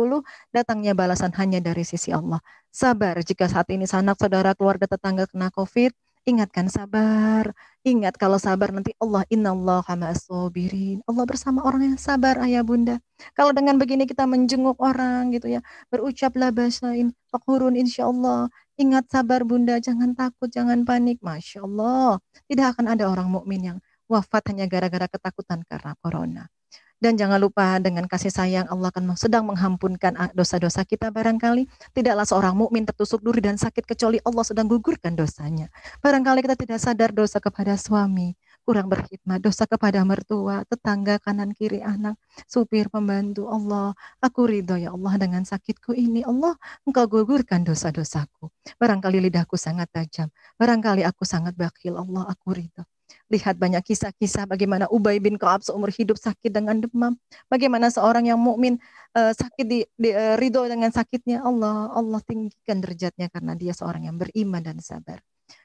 datangnya balasan hanya dari sisi Allah sabar jika saat ini sanak saudara keluarga tetangga kena covid Ingatkan sabar. Ingat kalau sabar nanti Allah inna innallaha ma'asobirin. Allah bersama orang yang sabar ayah bunda. Kalau dengan begini kita menjenguk orang gitu ya. Berucaplah bahasa in, Fakurun insya Allah. Ingat sabar bunda, jangan takut, jangan panik. Masya Allah. Tidak akan ada orang mukmin yang wafat hanya gara-gara ketakutan karena corona. Dan jangan lupa dengan kasih sayang Allah akan sedang menghampunkan ah, dosa-dosa kita barangkali. Tidaklah seorang mukmin tertusuk duri dan sakit kecuali Allah sedang gugurkan dosanya. Barangkali kita tidak sadar dosa kepada suami, kurang berkhidmat, dosa kepada mertua, tetangga, kanan, kiri, anak, supir, pembantu. Allah, aku ridho ya Allah dengan sakitku ini. Allah, engkau gugurkan dosa-dosaku. Barangkali lidahku sangat tajam. Barangkali aku sangat bakil. Allah, aku ridho. Lihat banyak kisah-kisah bagaimana Ubay bin Kaab seumur hidup sakit dengan demam. Bagaimana seorang yang mukmin uh, sakit di, di uh, ridho dengan sakitnya Allah. Allah tinggikan derajatnya karena dia seorang yang beriman dan sabar.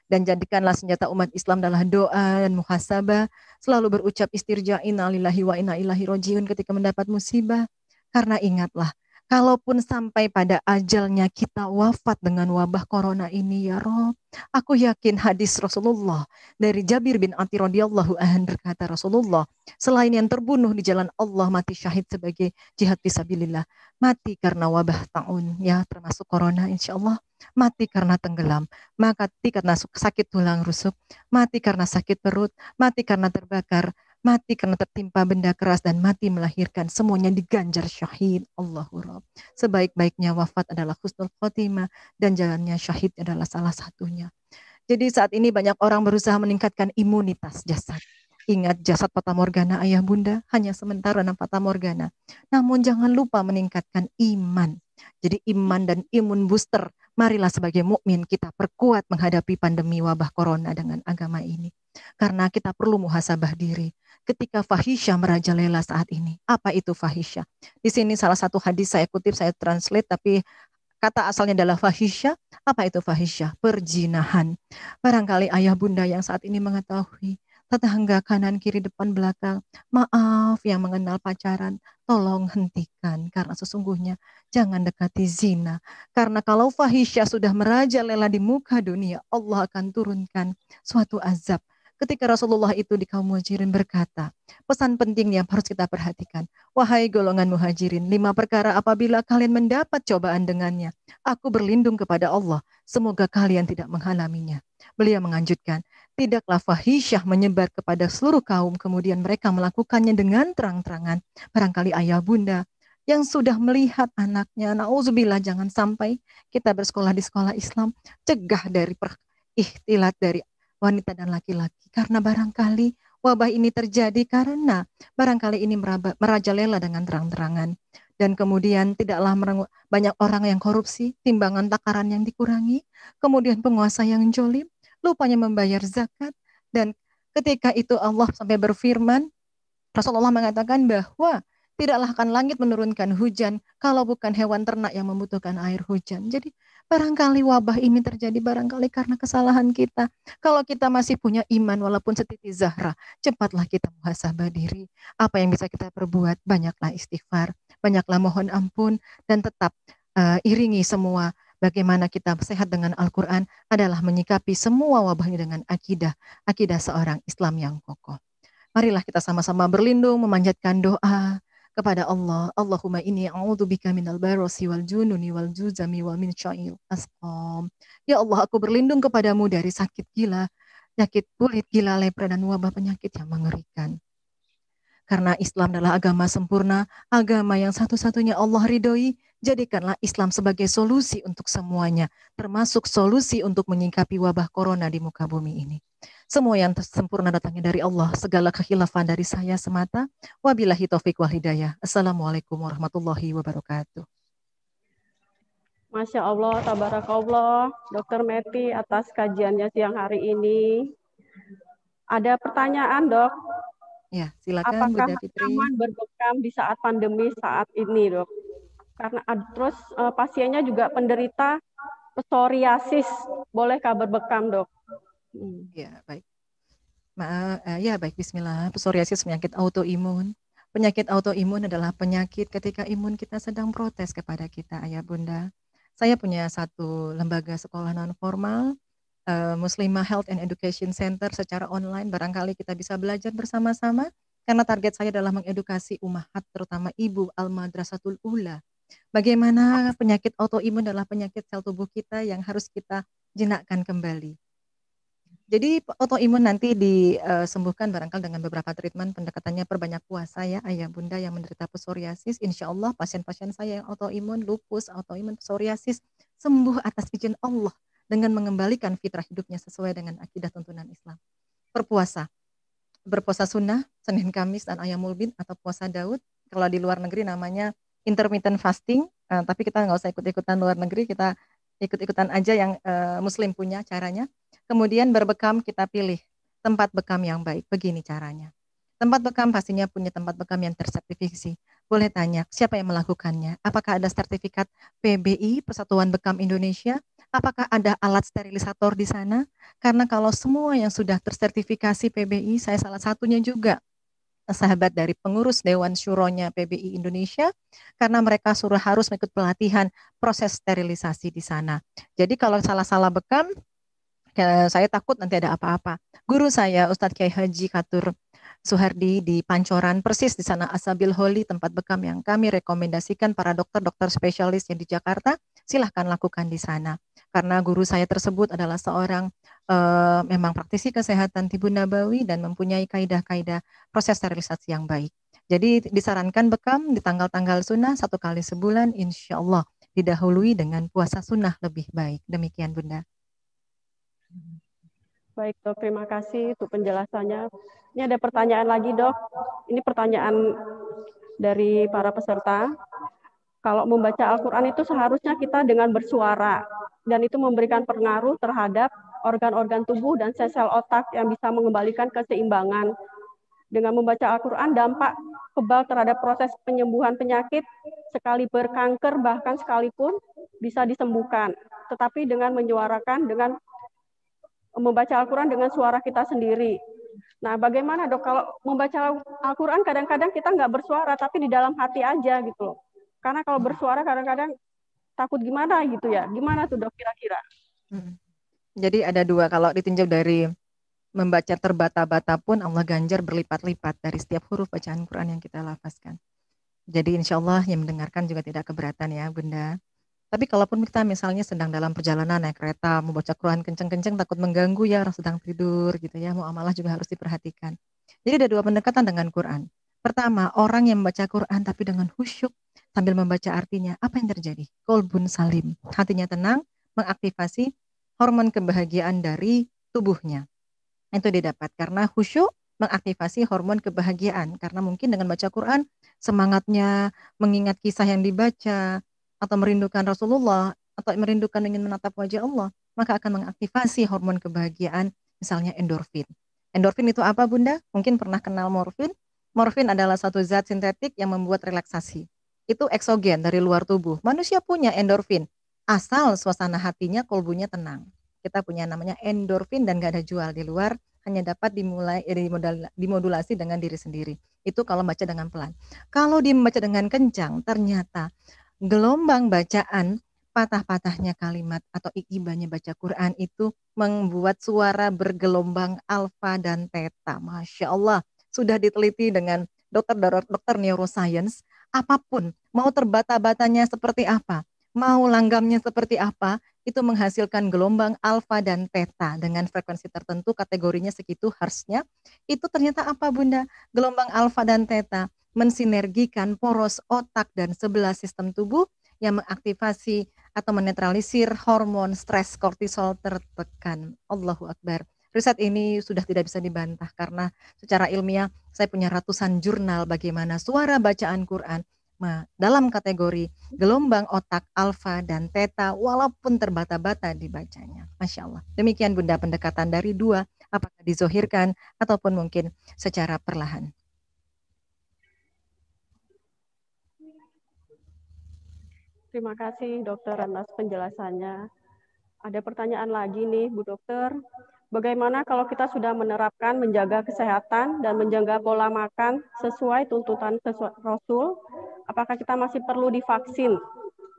Dan jadikanlah senjata umat Islam adalah doa dan muhasabah. Selalu berucap istirja inna lillahi wa inna ilahi rojiun ketika mendapat musibah. Karena ingatlah Kalaupun sampai pada ajalnya kita wafat dengan wabah corona ini ya Rob, aku yakin hadis Rasulullah dari Jabir bin Ati radhiyallahu anhu berkata Rasulullah, selain yang terbunuh di jalan Allah mati syahid sebagai jihad fisabilillah, mati karena wabah taun ya termasuk corona insya Allah, mati karena tenggelam, mati karena sakit tulang rusuk, mati karena sakit perut, mati karena terbakar, mati karena tertimpa benda keras dan mati melahirkan semuanya diganjar syahid Allahu Rabb. Sebaik-baiknya wafat adalah husnul khotimah dan jalannya syahid adalah salah satunya. Jadi saat ini banyak orang berusaha meningkatkan imunitas jasad. Ingat jasad Fata Morgana ayah bunda hanya sementara nampak Fata Morgana. Namun jangan lupa meningkatkan iman. Jadi iman dan imun booster marilah sebagai mukmin kita perkuat menghadapi pandemi wabah corona dengan agama ini. Karena kita perlu muhasabah diri. Ketika Fahisha merajalela saat ini, apa itu Fahisha? Di sini salah satu hadis saya kutip, saya translate, tapi kata asalnya adalah Fahisha. Apa itu Fahisha? Perjinahan. Barangkali ayah bunda yang saat ini mengetahui tetangga kanan kiri depan belakang, maaf yang mengenal pacaran, tolong hentikan karena sesungguhnya jangan dekati zina. Karena kalau fahisyah sudah merajalela di muka dunia, Allah akan turunkan suatu azab. Ketika Rasulullah itu di kaum muhajirin berkata, pesan penting yang harus kita perhatikan. Wahai golongan muhajirin, lima perkara apabila kalian mendapat cobaan dengannya, aku berlindung kepada Allah, semoga kalian tidak mengalaminya. Beliau menganjutkan, tidaklah fahisyah menyebar kepada seluruh kaum, kemudian mereka melakukannya dengan terang-terangan. Barangkali ayah bunda yang sudah melihat anaknya, na'udzubillah jangan sampai kita bersekolah di sekolah Islam, cegah dari per ikhtilat dari wanita dan laki-laki. Karena barangkali wabah ini terjadi karena barangkali ini merajalela dengan terang-terangan. Dan kemudian tidaklah banyak orang yang korupsi, timbangan takaran yang dikurangi, kemudian penguasa yang jolim, lupanya membayar zakat dan ketika itu Allah sampai berfirman Rasulullah mengatakan bahwa tidaklah akan langit menurunkan hujan kalau bukan hewan ternak yang membutuhkan air hujan. Jadi barangkali wabah ini terjadi barangkali karena kesalahan kita. Kalau kita masih punya iman walaupun setitik zahra, cepatlah kita muhasabah diri. Apa yang bisa kita perbuat? Banyaklah istighfar, banyaklah mohon ampun dan tetap uh, iringi semua Bagaimana kita sehat dengan Al-Quran adalah menyikapi semua wabahnya dengan akidah, akidah seorang Islam yang kokoh. Marilah kita sama-sama berlindung, memanjatkan doa, kepada Allah. Allahumma inni a'udzubika minal barasi wal jununi wal juzami wa min sya'il asqam. Ya Allah, aku berlindung kepadamu dari sakit gila, penyakit kulit gila, lepra dan wabah penyakit yang mengerikan. Karena Islam adalah agama sempurna, agama yang satu-satunya Allah ridhoi, Jadikanlah Islam sebagai solusi untuk semuanya, termasuk solusi untuk menyingkapi wabah corona di muka bumi ini. Semua yang sempurna datangnya dari Allah, segala kehilafan dari saya semata. Wabillahi taufiq wal hidayah. Assalamualaikum warahmatullahi wabarakatuh. Masya Allah, tabarakallah, Dokter Meti atas kajiannya siang hari ini. Ada pertanyaan, dok? Ya, silakan. Apakah aman berbekam di saat pandemi saat ini, dok? karena terus uh, pasiennya juga penderita psoriasis. Boleh kabar bekam, Dok? Hmm. Iya, baik. Ma uh, ya, baik bismillah. Psoriasis penyakit autoimun. Penyakit autoimun adalah penyakit ketika imun kita sedang protes kepada kita, Ayah Bunda. Saya punya satu lembaga sekolah non formal eh, Muslimah Health and Education Center secara online. Barangkali kita bisa belajar bersama-sama karena target saya adalah mengedukasi umat, terutama ibu al-madrasatul ula bagaimana penyakit autoimun adalah penyakit sel tubuh kita yang harus kita jinakkan kembali. Jadi autoimun nanti disembuhkan eh, barangkali dengan beberapa treatment pendekatannya perbanyak puasa ya ayah bunda yang menderita psoriasis insya Allah pasien-pasien saya yang autoimun lupus autoimun psoriasis sembuh atas izin Allah dengan mengembalikan fitrah hidupnya sesuai dengan akidah tuntunan Islam. Perpuasa berpuasa sunnah Senin Kamis dan Ayamul Bin atau puasa Daud kalau di luar negeri namanya intermittent fasting, uh, tapi kita nggak usah ikut-ikutan luar negeri, kita ikut-ikutan aja yang uh, Muslim punya caranya. Kemudian berbekam kita pilih tempat bekam yang baik, begini caranya. Tempat bekam pastinya punya tempat bekam yang tersertifikasi. Boleh tanya, siapa yang melakukannya? Apakah ada sertifikat PBI, Persatuan Bekam Indonesia? Apakah ada alat sterilisator di sana? Karena kalau semua yang sudah tersertifikasi PBI, saya salah satunya juga sahabat dari pengurus Dewan Syuronya PBI Indonesia karena mereka suruh harus mengikut pelatihan proses sterilisasi di sana. Jadi kalau salah-salah bekam saya takut nanti ada apa-apa. Guru saya Ustadz Kiai Haji Katur Suhardi di Pancoran persis di sana Asabil Holi tempat bekam yang kami rekomendasikan para dokter-dokter spesialis yang di Jakarta silahkan lakukan di sana karena guru saya tersebut adalah seorang uh, memang praktisi kesehatan tibu nabawi dan mempunyai kaidah-kaidah proses sterilisasi yang baik. Jadi disarankan bekam di tanggal-tanggal sunnah satu kali sebulan insya Allah didahului dengan puasa sunnah lebih baik. Demikian Bunda. Baik dok, terima kasih untuk penjelasannya. Ini ada pertanyaan lagi dok. Ini pertanyaan dari para peserta. Kalau membaca Al-Quran itu seharusnya kita dengan bersuara, dan itu memberikan pengaruh terhadap organ-organ tubuh dan sel-sel otak yang bisa mengembalikan keseimbangan. Dengan membaca Al-Quran, dampak kebal terhadap proses penyembuhan penyakit sekali berkanker bahkan sekalipun bisa disembuhkan. Tetapi dengan menyuarakan, dengan membaca Al-Quran dengan suara kita sendiri. Nah, bagaimana dok kalau membaca Al-Quran kadang-kadang kita nggak bersuara, tapi di dalam hati aja gitu loh. Karena kalau hmm. bersuara kadang-kadang takut gimana gitu ya. Gimana tuh dok kira-kira? Hmm. Jadi ada dua kalau ditinjau dari membaca terbata-bata pun Allah ganjar berlipat-lipat dari setiap huruf bacaan Quran yang kita lafazkan. Jadi insya Allah yang mendengarkan juga tidak keberatan ya Bunda. Tapi kalaupun kita misalnya sedang dalam perjalanan naik kereta, mau baca Quran kenceng-kenceng takut mengganggu ya orang sedang tidur gitu ya, mau amalah juga harus diperhatikan. Jadi ada dua pendekatan dengan Quran. Pertama, orang yang membaca Quran tapi dengan khusyuk, sambil membaca artinya, apa yang terjadi? Kolbun salim, hatinya tenang, mengaktifasi hormon kebahagiaan dari tubuhnya. Itu didapat karena khusyuk mengaktifasi hormon kebahagiaan karena mungkin dengan baca Quran semangatnya mengingat kisah yang dibaca atau merindukan Rasulullah atau merindukan ingin menatap wajah Allah maka akan mengaktifasi hormon kebahagiaan misalnya endorfin. Endorfin itu apa Bunda? Mungkin pernah kenal morfin. Morfin adalah satu zat sintetik yang membuat relaksasi itu eksogen dari luar tubuh. Manusia punya endorfin asal suasana hatinya kolbunya tenang. Kita punya namanya endorfin dan gak ada jual di luar, hanya dapat dimulai eh, dimodulasi dengan diri sendiri. Itu kalau baca dengan pelan. Kalau dibaca dengan kencang, ternyata gelombang bacaan patah-patahnya kalimat atau ikibanya baca Quran itu membuat suara bergelombang alfa dan teta. Masya Allah, sudah diteliti dengan dokter dokter neuroscience apapun, mau terbata-batanya seperti apa, mau langgamnya seperti apa, itu menghasilkan gelombang alfa dan theta dengan frekuensi tertentu kategorinya segitu harusnya. Itu ternyata apa Bunda? Gelombang alfa dan theta mensinergikan poros otak dan sebelah sistem tubuh yang mengaktifasi atau menetralisir hormon stres kortisol tertekan. Allahu Akbar riset ini sudah tidak bisa dibantah karena secara ilmiah saya punya ratusan jurnal bagaimana suara bacaan Quran dalam kategori gelombang otak alfa dan teta walaupun terbata-bata dibacanya. Masya Allah. Demikian Bunda pendekatan dari dua, apakah dizohirkan ataupun mungkin secara perlahan. Terima kasih dokter atas penjelasannya. Ada pertanyaan lagi nih Bu Dokter. Bagaimana kalau kita sudah menerapkan menjaga kesehatan dan menjaga pola makan sesuai tuntutan sesuai Rasul? Apakah kita masih perlu divaksin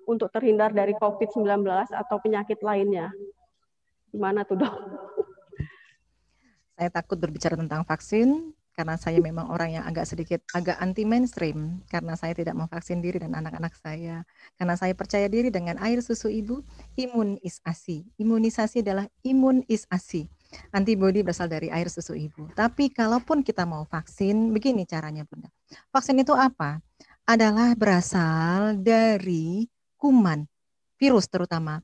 untuk terhindar dari COVID-19 atau penyakit lainnya? Gimana tuh dok? Saya takut berbicara tentang vaksin karena saya memang orang yang agak sedikit agak anti mainstream karena saya tidak mau vaksin diri dan anak-anak saya karena saya percaya diri dengan air susu ibu imun is asi imunisasi adalah imun is asi Antibodi berasal dari air susu ibu. Tapi kalaupun kita mau vaksin, begini caranya Bunda. Vaksin itu apa? Adalah berasal dari kuman, virus terutama.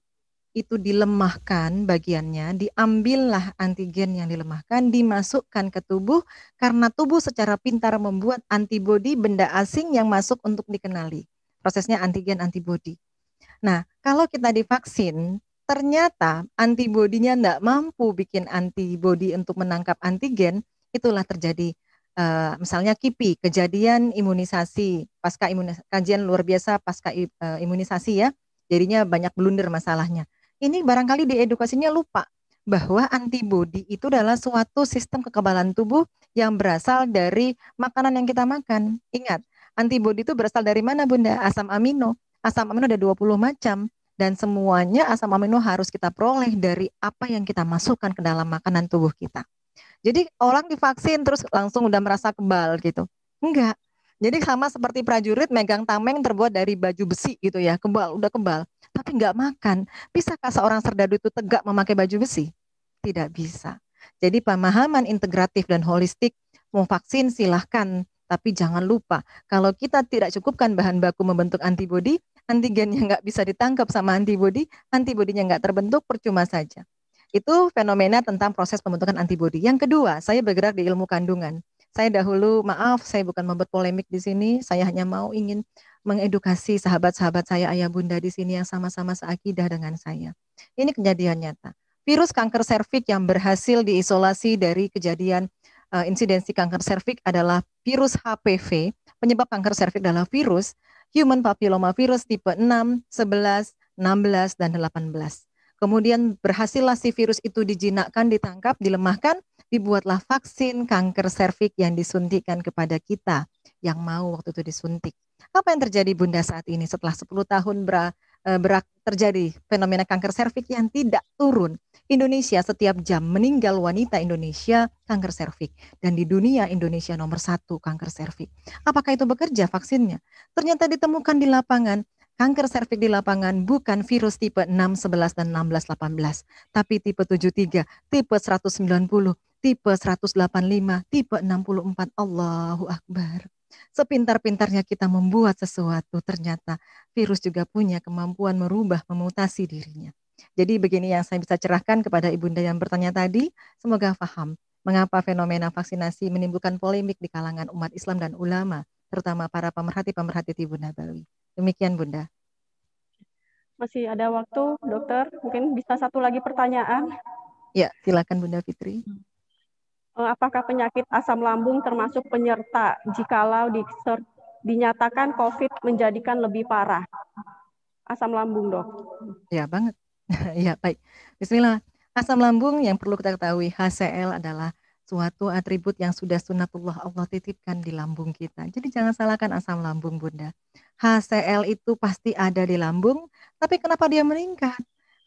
Itu dilemahkan bagiannya, diambillah antigen yang dilemahkan, dimasukkan ke tubuh karena tubuh secara pintar membuat antibodi benda asing yang masuk untuk dikenali. Prosesnya antigen antibodi. Nah, kalau kita divaksin, ternyata antibodinya tidak mampu bikin antibodi untuk menangkap antigen, itulah terjadi uh, misalnya KIPI, kejadian imunisasi pasca imunisasi, kajian luar biasa pasca uh, imunisasi ya, jadinya banyak blunder masalahnya. Ini barangkali di edukasinya lupa bahwa antibodi itu adalah suatu sistem kekebalan tubuh yang berasal dari makanan yang kita makan. Ingat, antibodi itu berasal dari mana Bunda? Asam amino. Asam amino ada 20 macam dan semuanya asam amino harus kita peroleh dari apa yang kita masukkan ke dalam makanan tubuh kita. Jadi orang divaksin terus langsung udah merasa kebal gitu. Enggak. Jadi sama seperti prajurit megang tameng terbuat dari baju besi gitu ya, kebal, udah kebal. Tapi enggak makan. Bisakah seorang serdadu itu tegak memakai baju besi? Tidak bisa. Jadi pemahaman integratif dan holistik mau vaksin silahkan, tapi jangan lupa kalau kita tidak cukupkan bahan baku membentuk antibodi, antigennya nggak bisa ditangkap sama antibodi, antibodinya nggak terbentuk, percuma saja. Itu fenomena tentang proses pembentukan antibodi. Yang kedua, saya bergerak di ilmu kandungan. Saya dahulu, maaf, saya bukan membuat polemik di sini, saya hanya mau ingin mengedukasi sahabat-sahabat saya, ayah bunda di sini yang sama-sama seakidah dengan saya. Ini kejadian nyata. Virus kanker serviks yang berhasil diisolasi dari kejadian uh, insidensi kanker serviks adalah virus HPV. Penyebab kanker serviks adalah virus human papilloma virus tipe 6, 11, 16, dan 18. Kemudian berhasillah si virus itu dijinakkan, ditangkap, dilemahkan, dibuatlah vaksin kanker serviks yang disuntikkan kepada kita yang mau waktu itu disuntik. Apa yang terjadi Bunda saat ini setelah 10 tahun ber Eh, berak terjadi fenomena kanker serviks yang tidak turun. Indonesia setiap jam meninggal wanita Indonesia kanker serviks dan di dunia Indonesia nomor satu kanker serviks. Apakah itu bekerja vaksinnya? Ternyata ditemukan di lapangan kanker serviks di lapangan bukan virus tipe 6, 11, dan 16, 18, tapi tipe 73, tipe 190, tipe 185, tipe 64. Allahu Akbar. Sepintar-pintarnya kita membuat sesuatu, ternyata virus juga punya kemampuan merubah, memutasi dirinya. Jadi begini yang saya bisa cerahkan kepada Ibunda yang bertanya tadi, semoga faham mengapa fenomena vaksinasi menimbulkan polemik di kalangan umat Islam dan ulama, terutama para pemerhati-pemerhati di Bunda bali. Demikian Bunda. Masih ada waktu, dokter. Mungkin bisa satu lagi pertanyaan. Ya, silakan Bunda Fitri. Hmm. Eh, apakah penyakit asam lambung termasuk penyerta jikalau di, dinyatakan COVID menjadikan lebih parah? Asam lambung, dok. Ya, banget. ya, baik. Bismillah. Asam lambung yang perlu kita ketahui, HCl adalah suatu atribut yang sudah sunatullah Allah titipkan di lambung kita. Jadi jangan salahkan asam lambung Bunda. HCl itu pasti ada di lambung, tapi kenapa dia meningkat?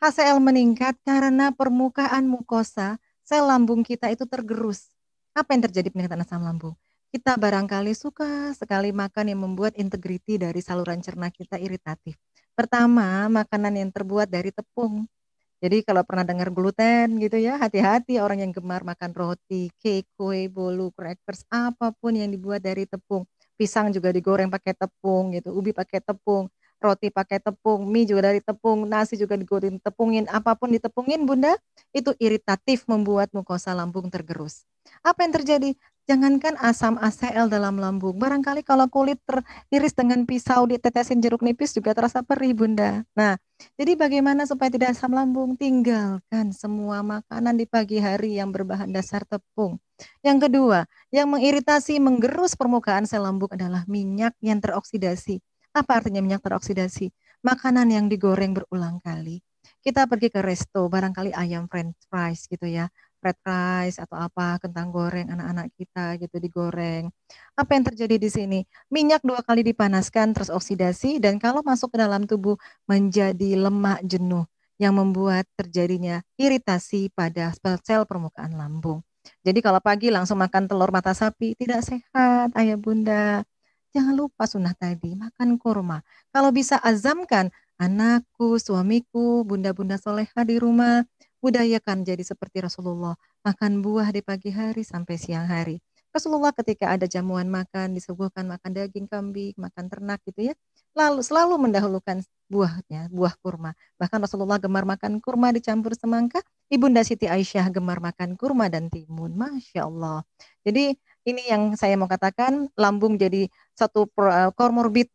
HCl meningkat karena permukaan mukosa sel lambung kita itu tergerus. Apa yang terjadi peningkatan asam lambung? Kita barangkali suka sekali makan yang membuat integriti dari saluran cerna kita iritatif. Pertama, makanan yang terbuat dari tepung. Jadi kalau pernah dengar gluten gitu ya, hati-hati orang yang gemar makan roti, cake, kue, bolu, crackers, apapun yang dibuat dari tepung. Pisang juga digoreng pakai tepung gitu, ubi pakai tepung roti pakai tepung, mie juga dari tepung, nasi juga digoreng tepungin, apapun ditepungin Bunda, itu iritatif membuat mukosa lambung tergerus. Apa yang terjadi? Jangankan asam ACL dalam lambung, barangkali kalau kulit teriris dengan pisau ditetesin jeruk nipis juga terasa perih Bunda. Nah, jadi bagaimana supaya tidak asam lambung? Tinggalkan semua makanan di pagi hari yang berbahan dasar tepung. Yang kedua, yang mengiritasi, menggerus permukaan sel lambung adalah minyak yang teroksidasi. Apa artinya minyak teroksidasi? Makanan yang digoreng berulang kali. Kita pergi ke resto, barangkali ayam french fries gitu ya, fried fries atau apa, kentang goreng anak-anak kita gitu digoreng. Apa yang terjadi di sini? Minyak dua kali dipanaskan terus oksidasi dan kalau masuk ke dalam tubuh menjadi lemak jenuh yang membuat terjadinya iritasi pada sel permukaan lambung. Jadi kalau pagi langsung makan telur mata sapi tidak sehat, ayah bunda. Jangan lupa sunnah tadi, makan kurma. Kalau bisa azamkan, anakku, suamiku, bunda-bunda soleha di rumah, budayakan jadi seperti Rasulullah. Makan buah di pagi hari sampai siang hari. Rasulullah ketika ada jamuan makan, disuguhkan makan daging kambing, makan ternak gitu ya. Lalu selalu mendahulukan buahnya, buah kurma. Bahkan Rasulullah gemar makan kurma dicampur semangka. Ibunda Siti Aisyah gemar makan kurma dan timun. Masya Allah. Jadi ini yang saya mau katakan, lambung jadi satu eh, komorbid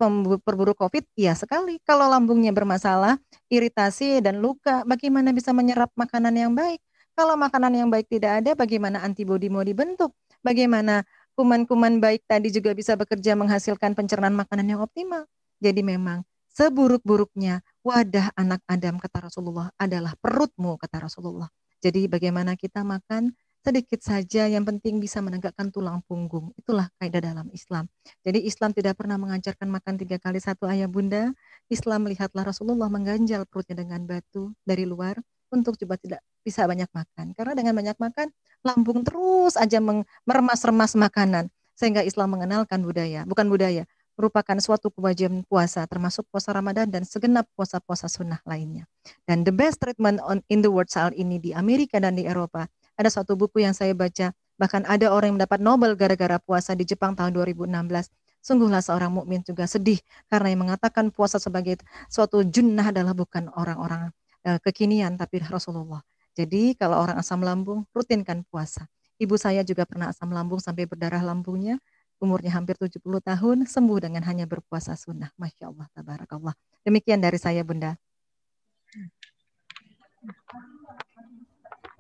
perburuk COVID? iya sekali. Kalau lambungnya bermasalah, iritasi dan luka, bagaimana bisa menyerap makanan yang baik? Kalau makanan yang baik tidak ada, bagaimana antibodi mau dibentuk? Bagaimana kuman-kuman baik tadi juga bisa bekerja menghasilkan pencernaan makanan yang optimal? Jadi memang seburuk-buruknya wadah anak Adam kata Rasulullah adalah perutmu kata Rasulullah. Jadi bagaimana kita makan sedikit saja yang penting bisa menegakkan tulang punggung. Itulah kaidah dalam Islam. Jadi Islam tidak pernah mengajarkan makan tiga kali satu ayah bunda. Islam melihatlah Rasulullah mengganjal perutnya dengan batu dari luar untuk coba tidak bisa banyak makan. Karena dengan banyak makan, lambung terus aja meremas-remas makanan. Sehingga Islam mengenalkan budaya, bukan budaya, merupakan suatu kewajiban puasa, termasuk puasa Ramadan dan segenap puasa-puasa sunnah lainnya. Dan the best treatment on, in the world saat ini di Amerika dan di Eropa ada suatu buku yang saya baca, bahkan ada orang yang mendapat Nobel gara-gara puasa di Jepang tahun 2016. Sungguhlah seorang mukmin juga sedih karena yang mengatakan puasa sebagai suatu junnah adalah bukan orang-orang eh, kekinian tapi Rasulullah. Jadi kalau orang asam lambung rutinkan puasa. Ibu saya juga pernah asam lambung sampai berdarah lambungnya, umurnya hampir 70 tahun, sembuh dengan hanya berpuasa sunnah. Masya Allah, tabarakallah. Demikian dari saya, Bunda.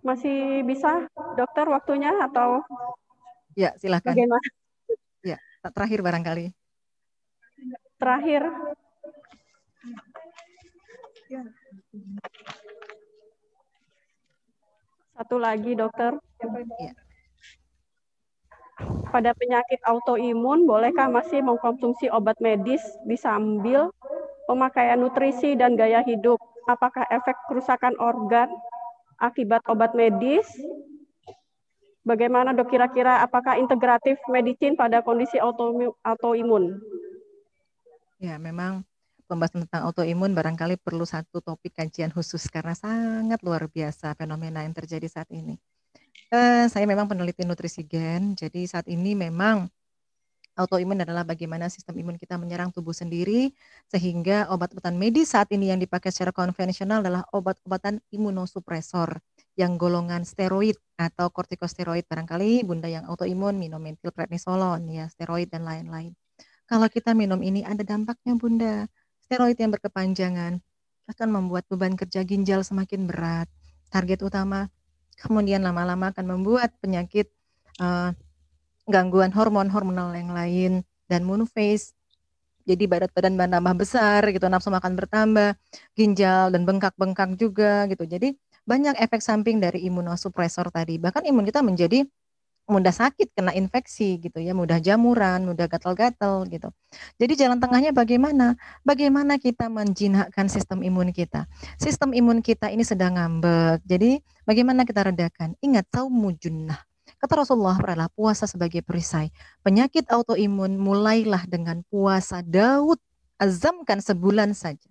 Masih bisa, dokter, waktunya atau? Ya, silahkan. Bagaimana? Ya, terakhir barangkali. Terakhir. Satu lagi, dokter. Ya. Pada penyakit autoimun, bolehkah masih mengkonsumsi obat medis disambil pemakaian nutrisi dan gaya hidup? Apakah efek kerusakan organ akibat obat medis. Bagaimana dok kira-kira apakah integratif medicine pada kondisi autoimun? Auto ya, memang pembahasan tentang autoimun barangkali perlu satu topik kajian khusus karena sangat luar biasa fenomena yang terjadi saat ini. Eh, saya memang peneliti nutrisi gen, jadi saat ini memang Autoimun adalah bagaimana sistem imun kita menyerang tubuh sendiri sehingga obat-obatan medis saat ini yang dipakai secara konvensional adalah obat-obatan imunosupresor yang golongan steroid atau kortikosteroid barangkali bunda yang autoimun minum metilprednisolon ya steroid dan lain-lain. Kalau kita minum ini ada dampaknya bunda. Steroid yang berkepanjangan akan membuat beban kerja ginjal semakin berat. Target utama kemudian lama-lama akan membuat penyakit uh, gangguan hormon hormonal yang lain dan moon phase jadi berat badan bertambah besar gitu nafsu makan bertambah ginjal dan bengkak-bengkak juga gitu jadi banyak efek samping dari imunosupresor tadi bahkan imun kita menjadi mudah sakit kena infeksi gitu ya mudah jamuran mudah gatal-gatal gitu jadi jalan tengahnya bagaimana bagaimana kita menjinakkan sistem imun kita sistem imun kita ini sedang ngambek jadi bagaimana kita redakan ingat tahu mujunnah Kata Rasulullah, adalah puasa sebagai perisai. Penyakit autoimun mulailah dengan puasa Daud. Azamkan sebulan saja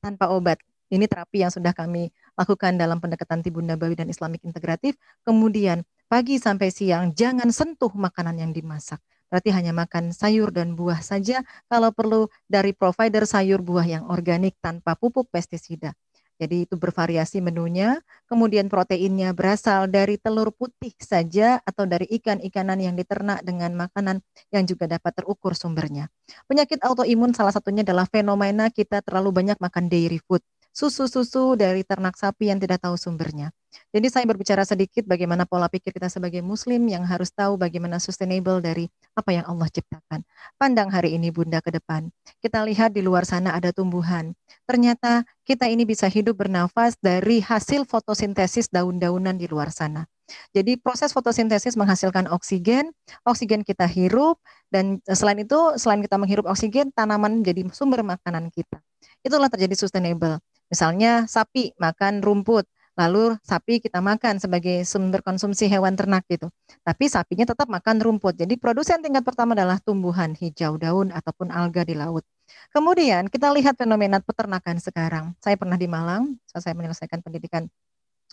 tanpa obat. Ini terapi yang sudah kami lakukan dalam pendekatan Tibun Nabawi dan Islamik Integratif. Kemudian pagi sampai siang jangan sentuh makanan yang dimasak. Berarti hanya makan sayur dan buah saja kalau perlu dari provider sayur buah yang organik tanpa pupuk pestisida. Jadi itu bervariasi menunya. Kemudian proteinnya berasal dari telur putih saja atau dari ikan-ikanan yang diternak dengan makanan yang juga dapat terukur sumbernya. Penyakit autoimun salah satunya adalah fenomena kita terlalu banyak makan dairy food. Susu-susu dari ternak sapi yang tidak tahu sumbernya. Jadi saya berbicara sedikit bagaimana pola pikir kita sebagai muslim yang harus tahu bagaimana sustainable dari apa yang Allah ciptakan. Pandang hari ini Bunda ke depan. Kita lihat di luar sana ada tumbuhan. Ternyata kita ini bisa hidup bernafas dari hasil fotosintesis daun-daunan di luar sana. Jadi proses fotosintesis menghasilkan oksigen, oksigen kita hirup dan selain itu selain kita menghirup oksigen, tanaman menjadi sumber makanan kita. Itulah terjadi sustainable. Misalnya sapi makan rumput, lalu sapi kita makan sebagai sumber konsumsi hewan ternak gitu. Tapi sapinya tetap makan rumput. Jadi produsen tingkat pertama adalah tumbuhan hijau daun ataupun alga di laut. Kemudian kita lihat fenomena peternakan sekarang. Saya pernah di Malang, saya menyelesaikan pendidikan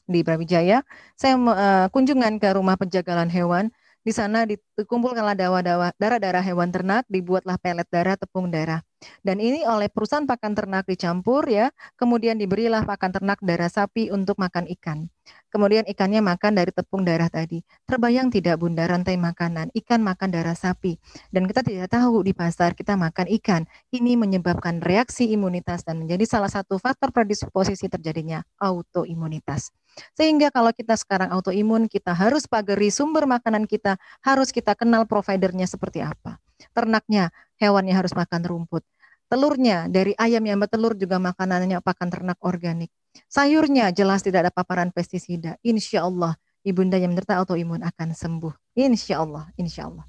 di Brawijaya. Saya uh, kunjungan ke rumah penjagalan hewan. Di sana dikumpulkanlah dawa-dawa darah-darah hewan ternak, dibuatlah pelet darah, tepung darah. Dan ini oleh perusahaan pakan ternak dicampur ya, kemudian diberilah pakan ternak darah sapi untuk makan ikan. Kemudian ikannya makan dari tepung darah tadi. Terbayang tidak bunda rantai makanan, ikan makan darah sapi. Dan kita tidak tahu di pasar kita makan ikan. Ini menyebabkan reaksi imunitas dan menjadi salah satu faktor predisposisi terjadinya autoimunitas. Sehingga kalau kita sekarang autoimun, kita harus pagari sumber makanan kita, harus kita kenal providernya seperti apa. Ternaknya, hewannya harus makan rumput. Telurnya dari ayam yang bertelur juga makanannya pakan ternak organik. Sayurnya jelas tidak ada paparan pestisida. Insya Allah ibunda yang menderita autoimun akan sembuh. Insya Allah, insya Allah.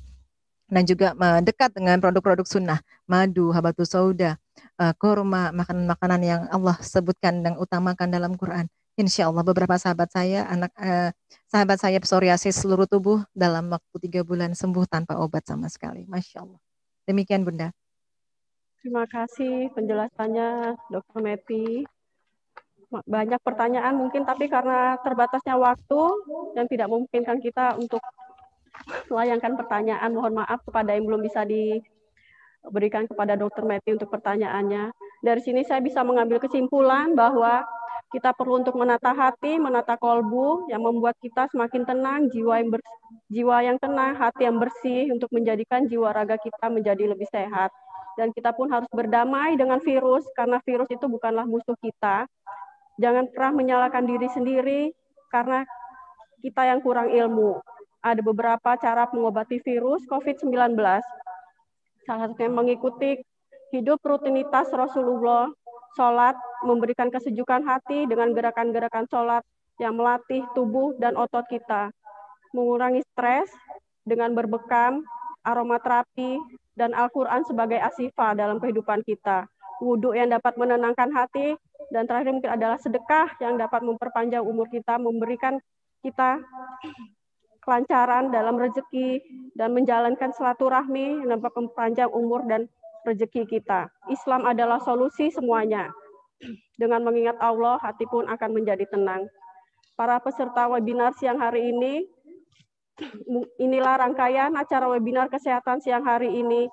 Dan juga eh, dekat dengan produk-produk sunnah, madu, habatus sauda, eh, kurma, makanan-makanan yang Allah sebutkan dan utamakan dalam Quran. Insya Allah beberapa sahabat saya, anak eh, sahabat saya psoriasis seluruh tubuh dalam waktu tiga bulan sembuh tanpa obat sama sekali. Masya Allah. Demikian Bunda. Terima kasih penjelasannya Dokter Meti. Banyak pertanyaan mungkin tapi karena terbatasnya waktu dan tidak memungkinkan kita untuk melayangkan pertanyaan. Mohon maaf kepada yang belum bisa diberikan kepada Dokter Meti untuk pertanyaannya. Dari sini saya bisa mengambil kesimpulan bahwa kita perlu untuk menata hati, menata kolbu yang membuat kita semakin tenang, jiwa yang bersih, jiwa yang tenang, hati yang bersih untuk menjadikan jiwa raga kita menjadi lebih sehat. Dan kita pun harus berdamai dengan virus karena virus itu bukanlah musuh kita. Jangan pernah menyalahkan diri sendiri karena kita yang kurang ilmu. Ada beberapa cara mengobati virus COVID-19. Salah satunya mengikuti hidup rutinitas Rasulullah sholat, memberikan kesejukan hati dengan gerakan-gerakan sholat yang melatih tubuh dan otot kita, mengurangi stres dengan berbekam, aromaterapi, dan Al-Quran sebagai asifa dalam kehidupan kita. Wudhu yang dapat menenangkan hati, dan terakhir mungkin adalah sedekah yang dapat memperpanjang umur kita, memberikan kita kelancaran dalam rezeki, dan menjalankan silaturahmi yang dapat memperpanjang umur dan rezeki kita. Islam adalah solusi semuanya. Dengan mengingat Allah, hati pun akan menjadi tenang. Para peserta webinar siang hari ini, inilah rangkaian acara webinar kesehatan siang hari ini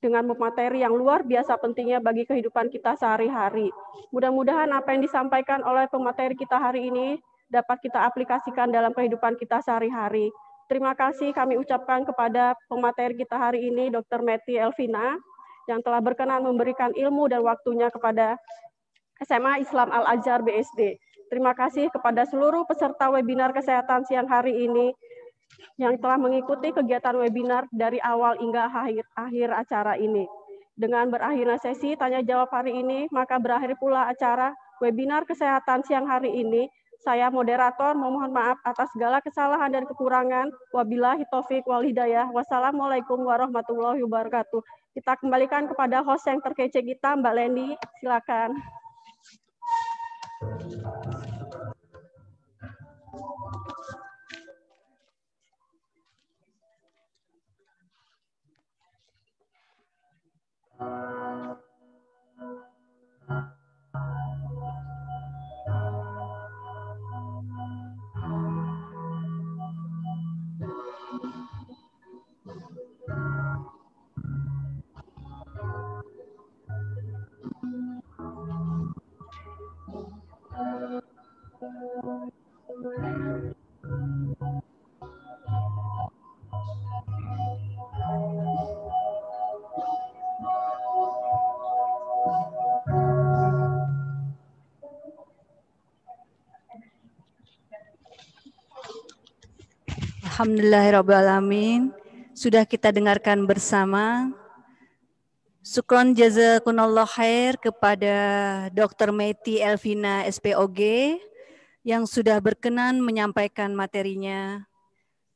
dengan materi yang luar biasa pentingnya bagi kehidupan kita sehari-hari. Mudah-mudahan apa yang disampaikan oleh pemateri kita hari ini dapat kita aplikasikan dalam kehidupan kita sehari-hari terima kasih kami ucapkan kepada pemateri kita hari ini, Dr. Meti Elvina, yang telah berkenan memberikan ilmu dan waktunya kepada SMA Islam Al-Azhar BSD. Terima kasih kepada seluruh peserta webinar kesehatan siang hari ini yang telah mengikuti kegiatan webinar dari awal hingga akhir, akhir acara ini. Dengan berakhirnya sesi tanya jawab hari ini, maka berakhir pula acara webinar kesehatan siang hari ini. Saya moderator memohon maaf atas segala kesalahan dan kekurangan. Wabillahi taufik wal hidayah. Wassalamualaikum warahmatullahi wabarakatuh. Kita kembalikan kepada host yang terkece kita, Mbak Lendi. Silakan. Uh, uh. Alhamdulillahirrabbilalamin. Sudah kita dengarkan bersama. Sukron jazakunallah khair kepada Dr. Meti Elvina SPOG yang sudah berkenan menyampaikan materinya.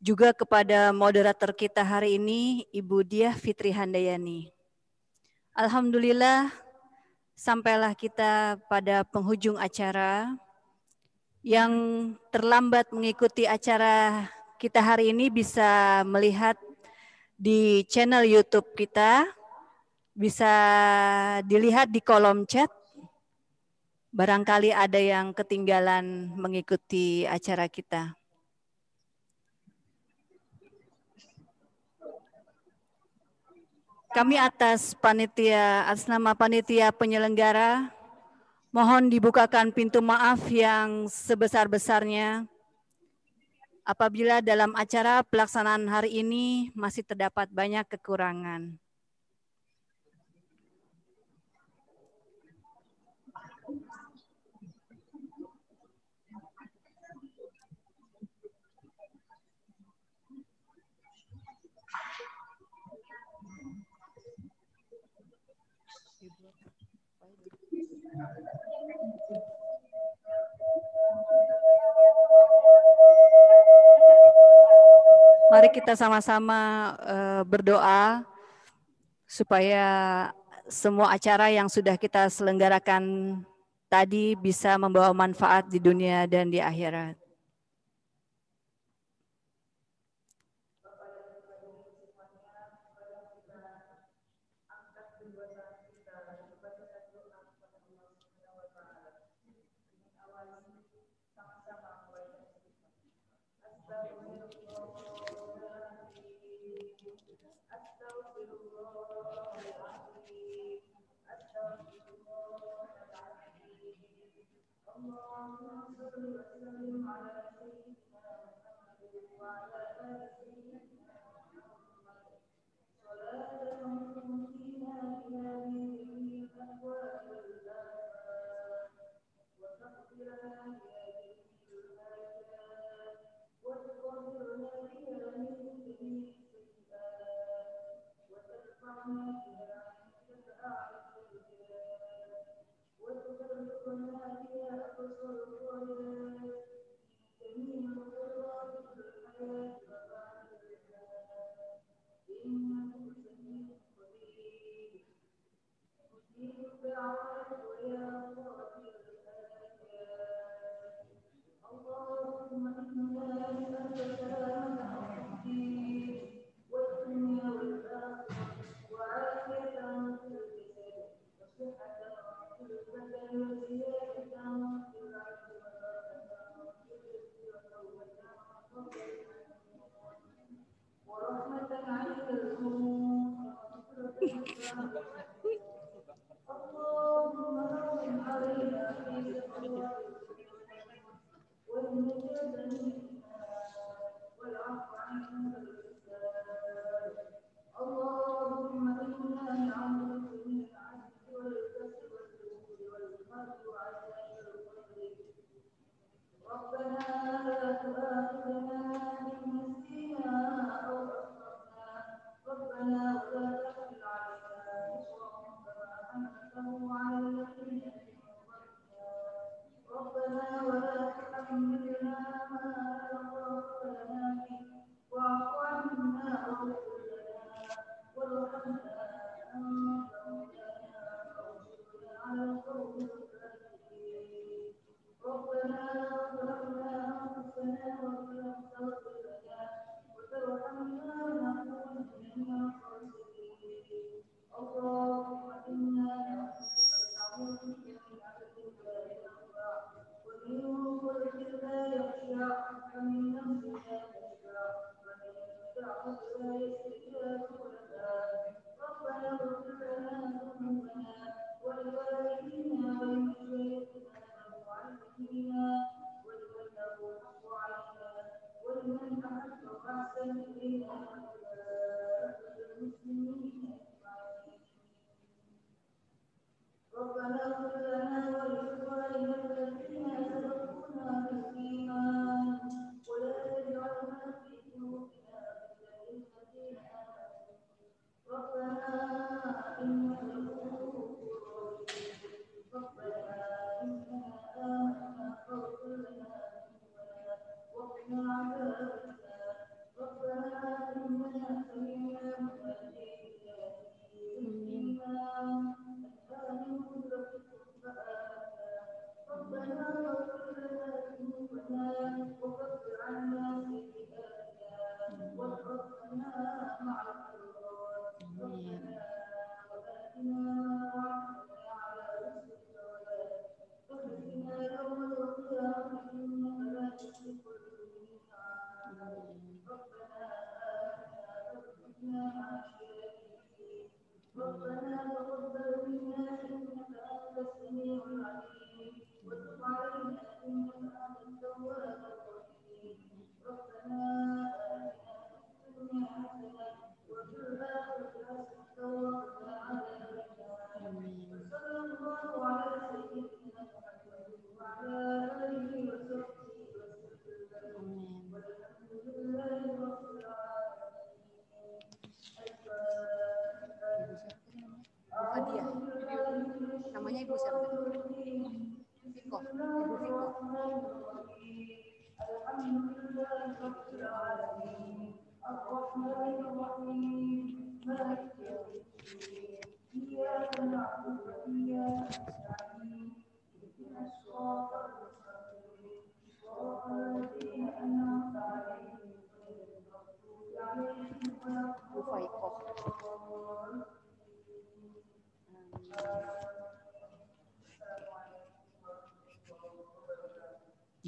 Juga kepada moderator kita hari ini, Ibu Diah Fitri Handayani. Alhamdulillah, sampailah kita pada penghujung acara yang terlambat mengikuti acara kita hari ini bisa melihat di channel YouTube kita, bisa dilihat di kolom chat. Barangkali ada yang ketinggalan mengikuti acara kita. Kami atas panitia atas nama panitia penyelenggara mohon dibukakan pintu maaf yang sebesar-besarnya apabila dalam acara pelaksanaan hari ini masih terdapat banyak kekurangan. Mari kita sama-sama uh, berdoa supaya semua acara yang sudah kita selenggarakan tadi bisa membawa manfaat di dunia dan di akhirat. Cristo. in the world.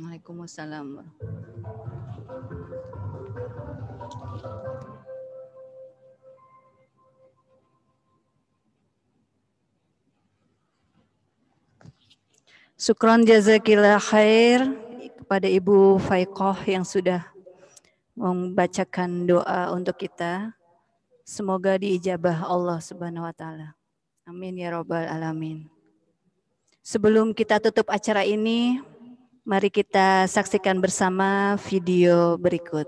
Waalaikumsalam. Sukron jazakillah khair kepada Ibu Faikoh yang sudah membacakan doa untuk kita. Semoga diijabah Allah Subhanahu wa taala. Amin ya rabbal alamin. Sebelum kita tutup acara ini, Mari kita saksikan bersama video berikut.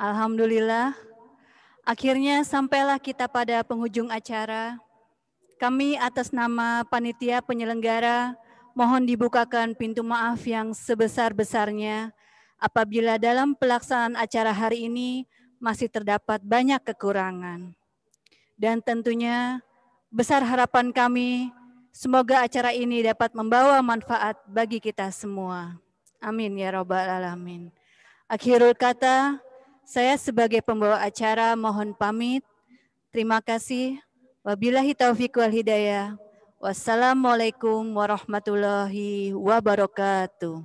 Alhamdulillah, akhirnya sampailah kita pada penghujung acara. Kami atas nama panitia penyelenggara mohon dibukakan pintu maaf yang sebesar-besarnya apabila dalam pelaksanaan acara hari ini masih terdapat banyak kekurangan. Dan tentunya besar harapan kami semoga acara ini dapat membawa manfaat bagi kita semua. Amin ya robbal alamin. Akhirul kata, saya sebagai pembawa acara mohon pamit. Terima kasih. Wabillahi taufiq wal hidayah. Wassalamualaikum warahmatullahi wabarakatuh.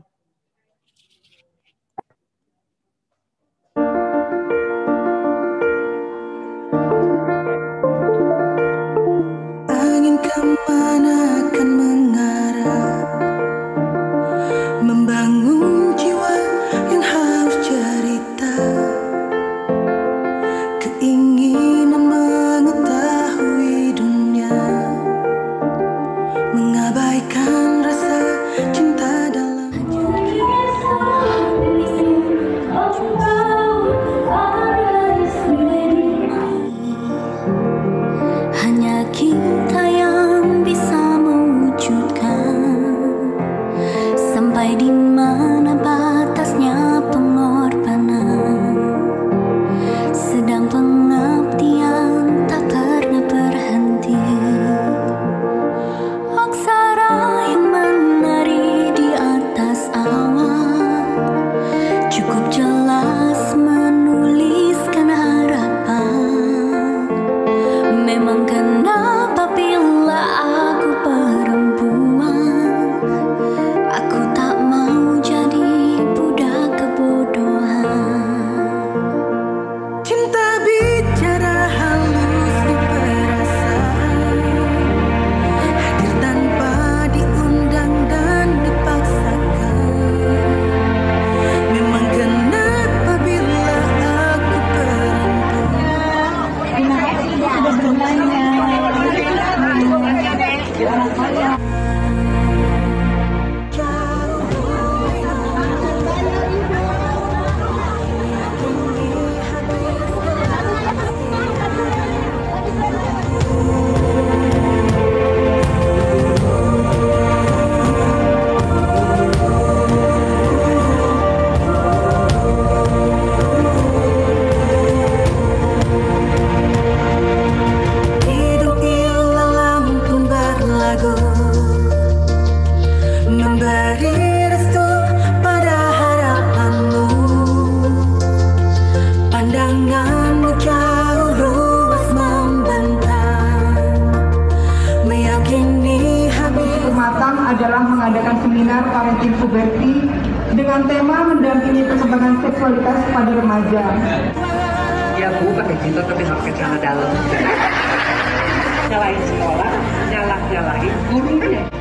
adalah mengadakan seminar parenting puberti dengan tema mendampingi perkembangan seksualitas pada remaja. Ya bu, pakai cinta tapi harus ke celana dalam. Nyalain sekolah, nyalah-nyalahin guru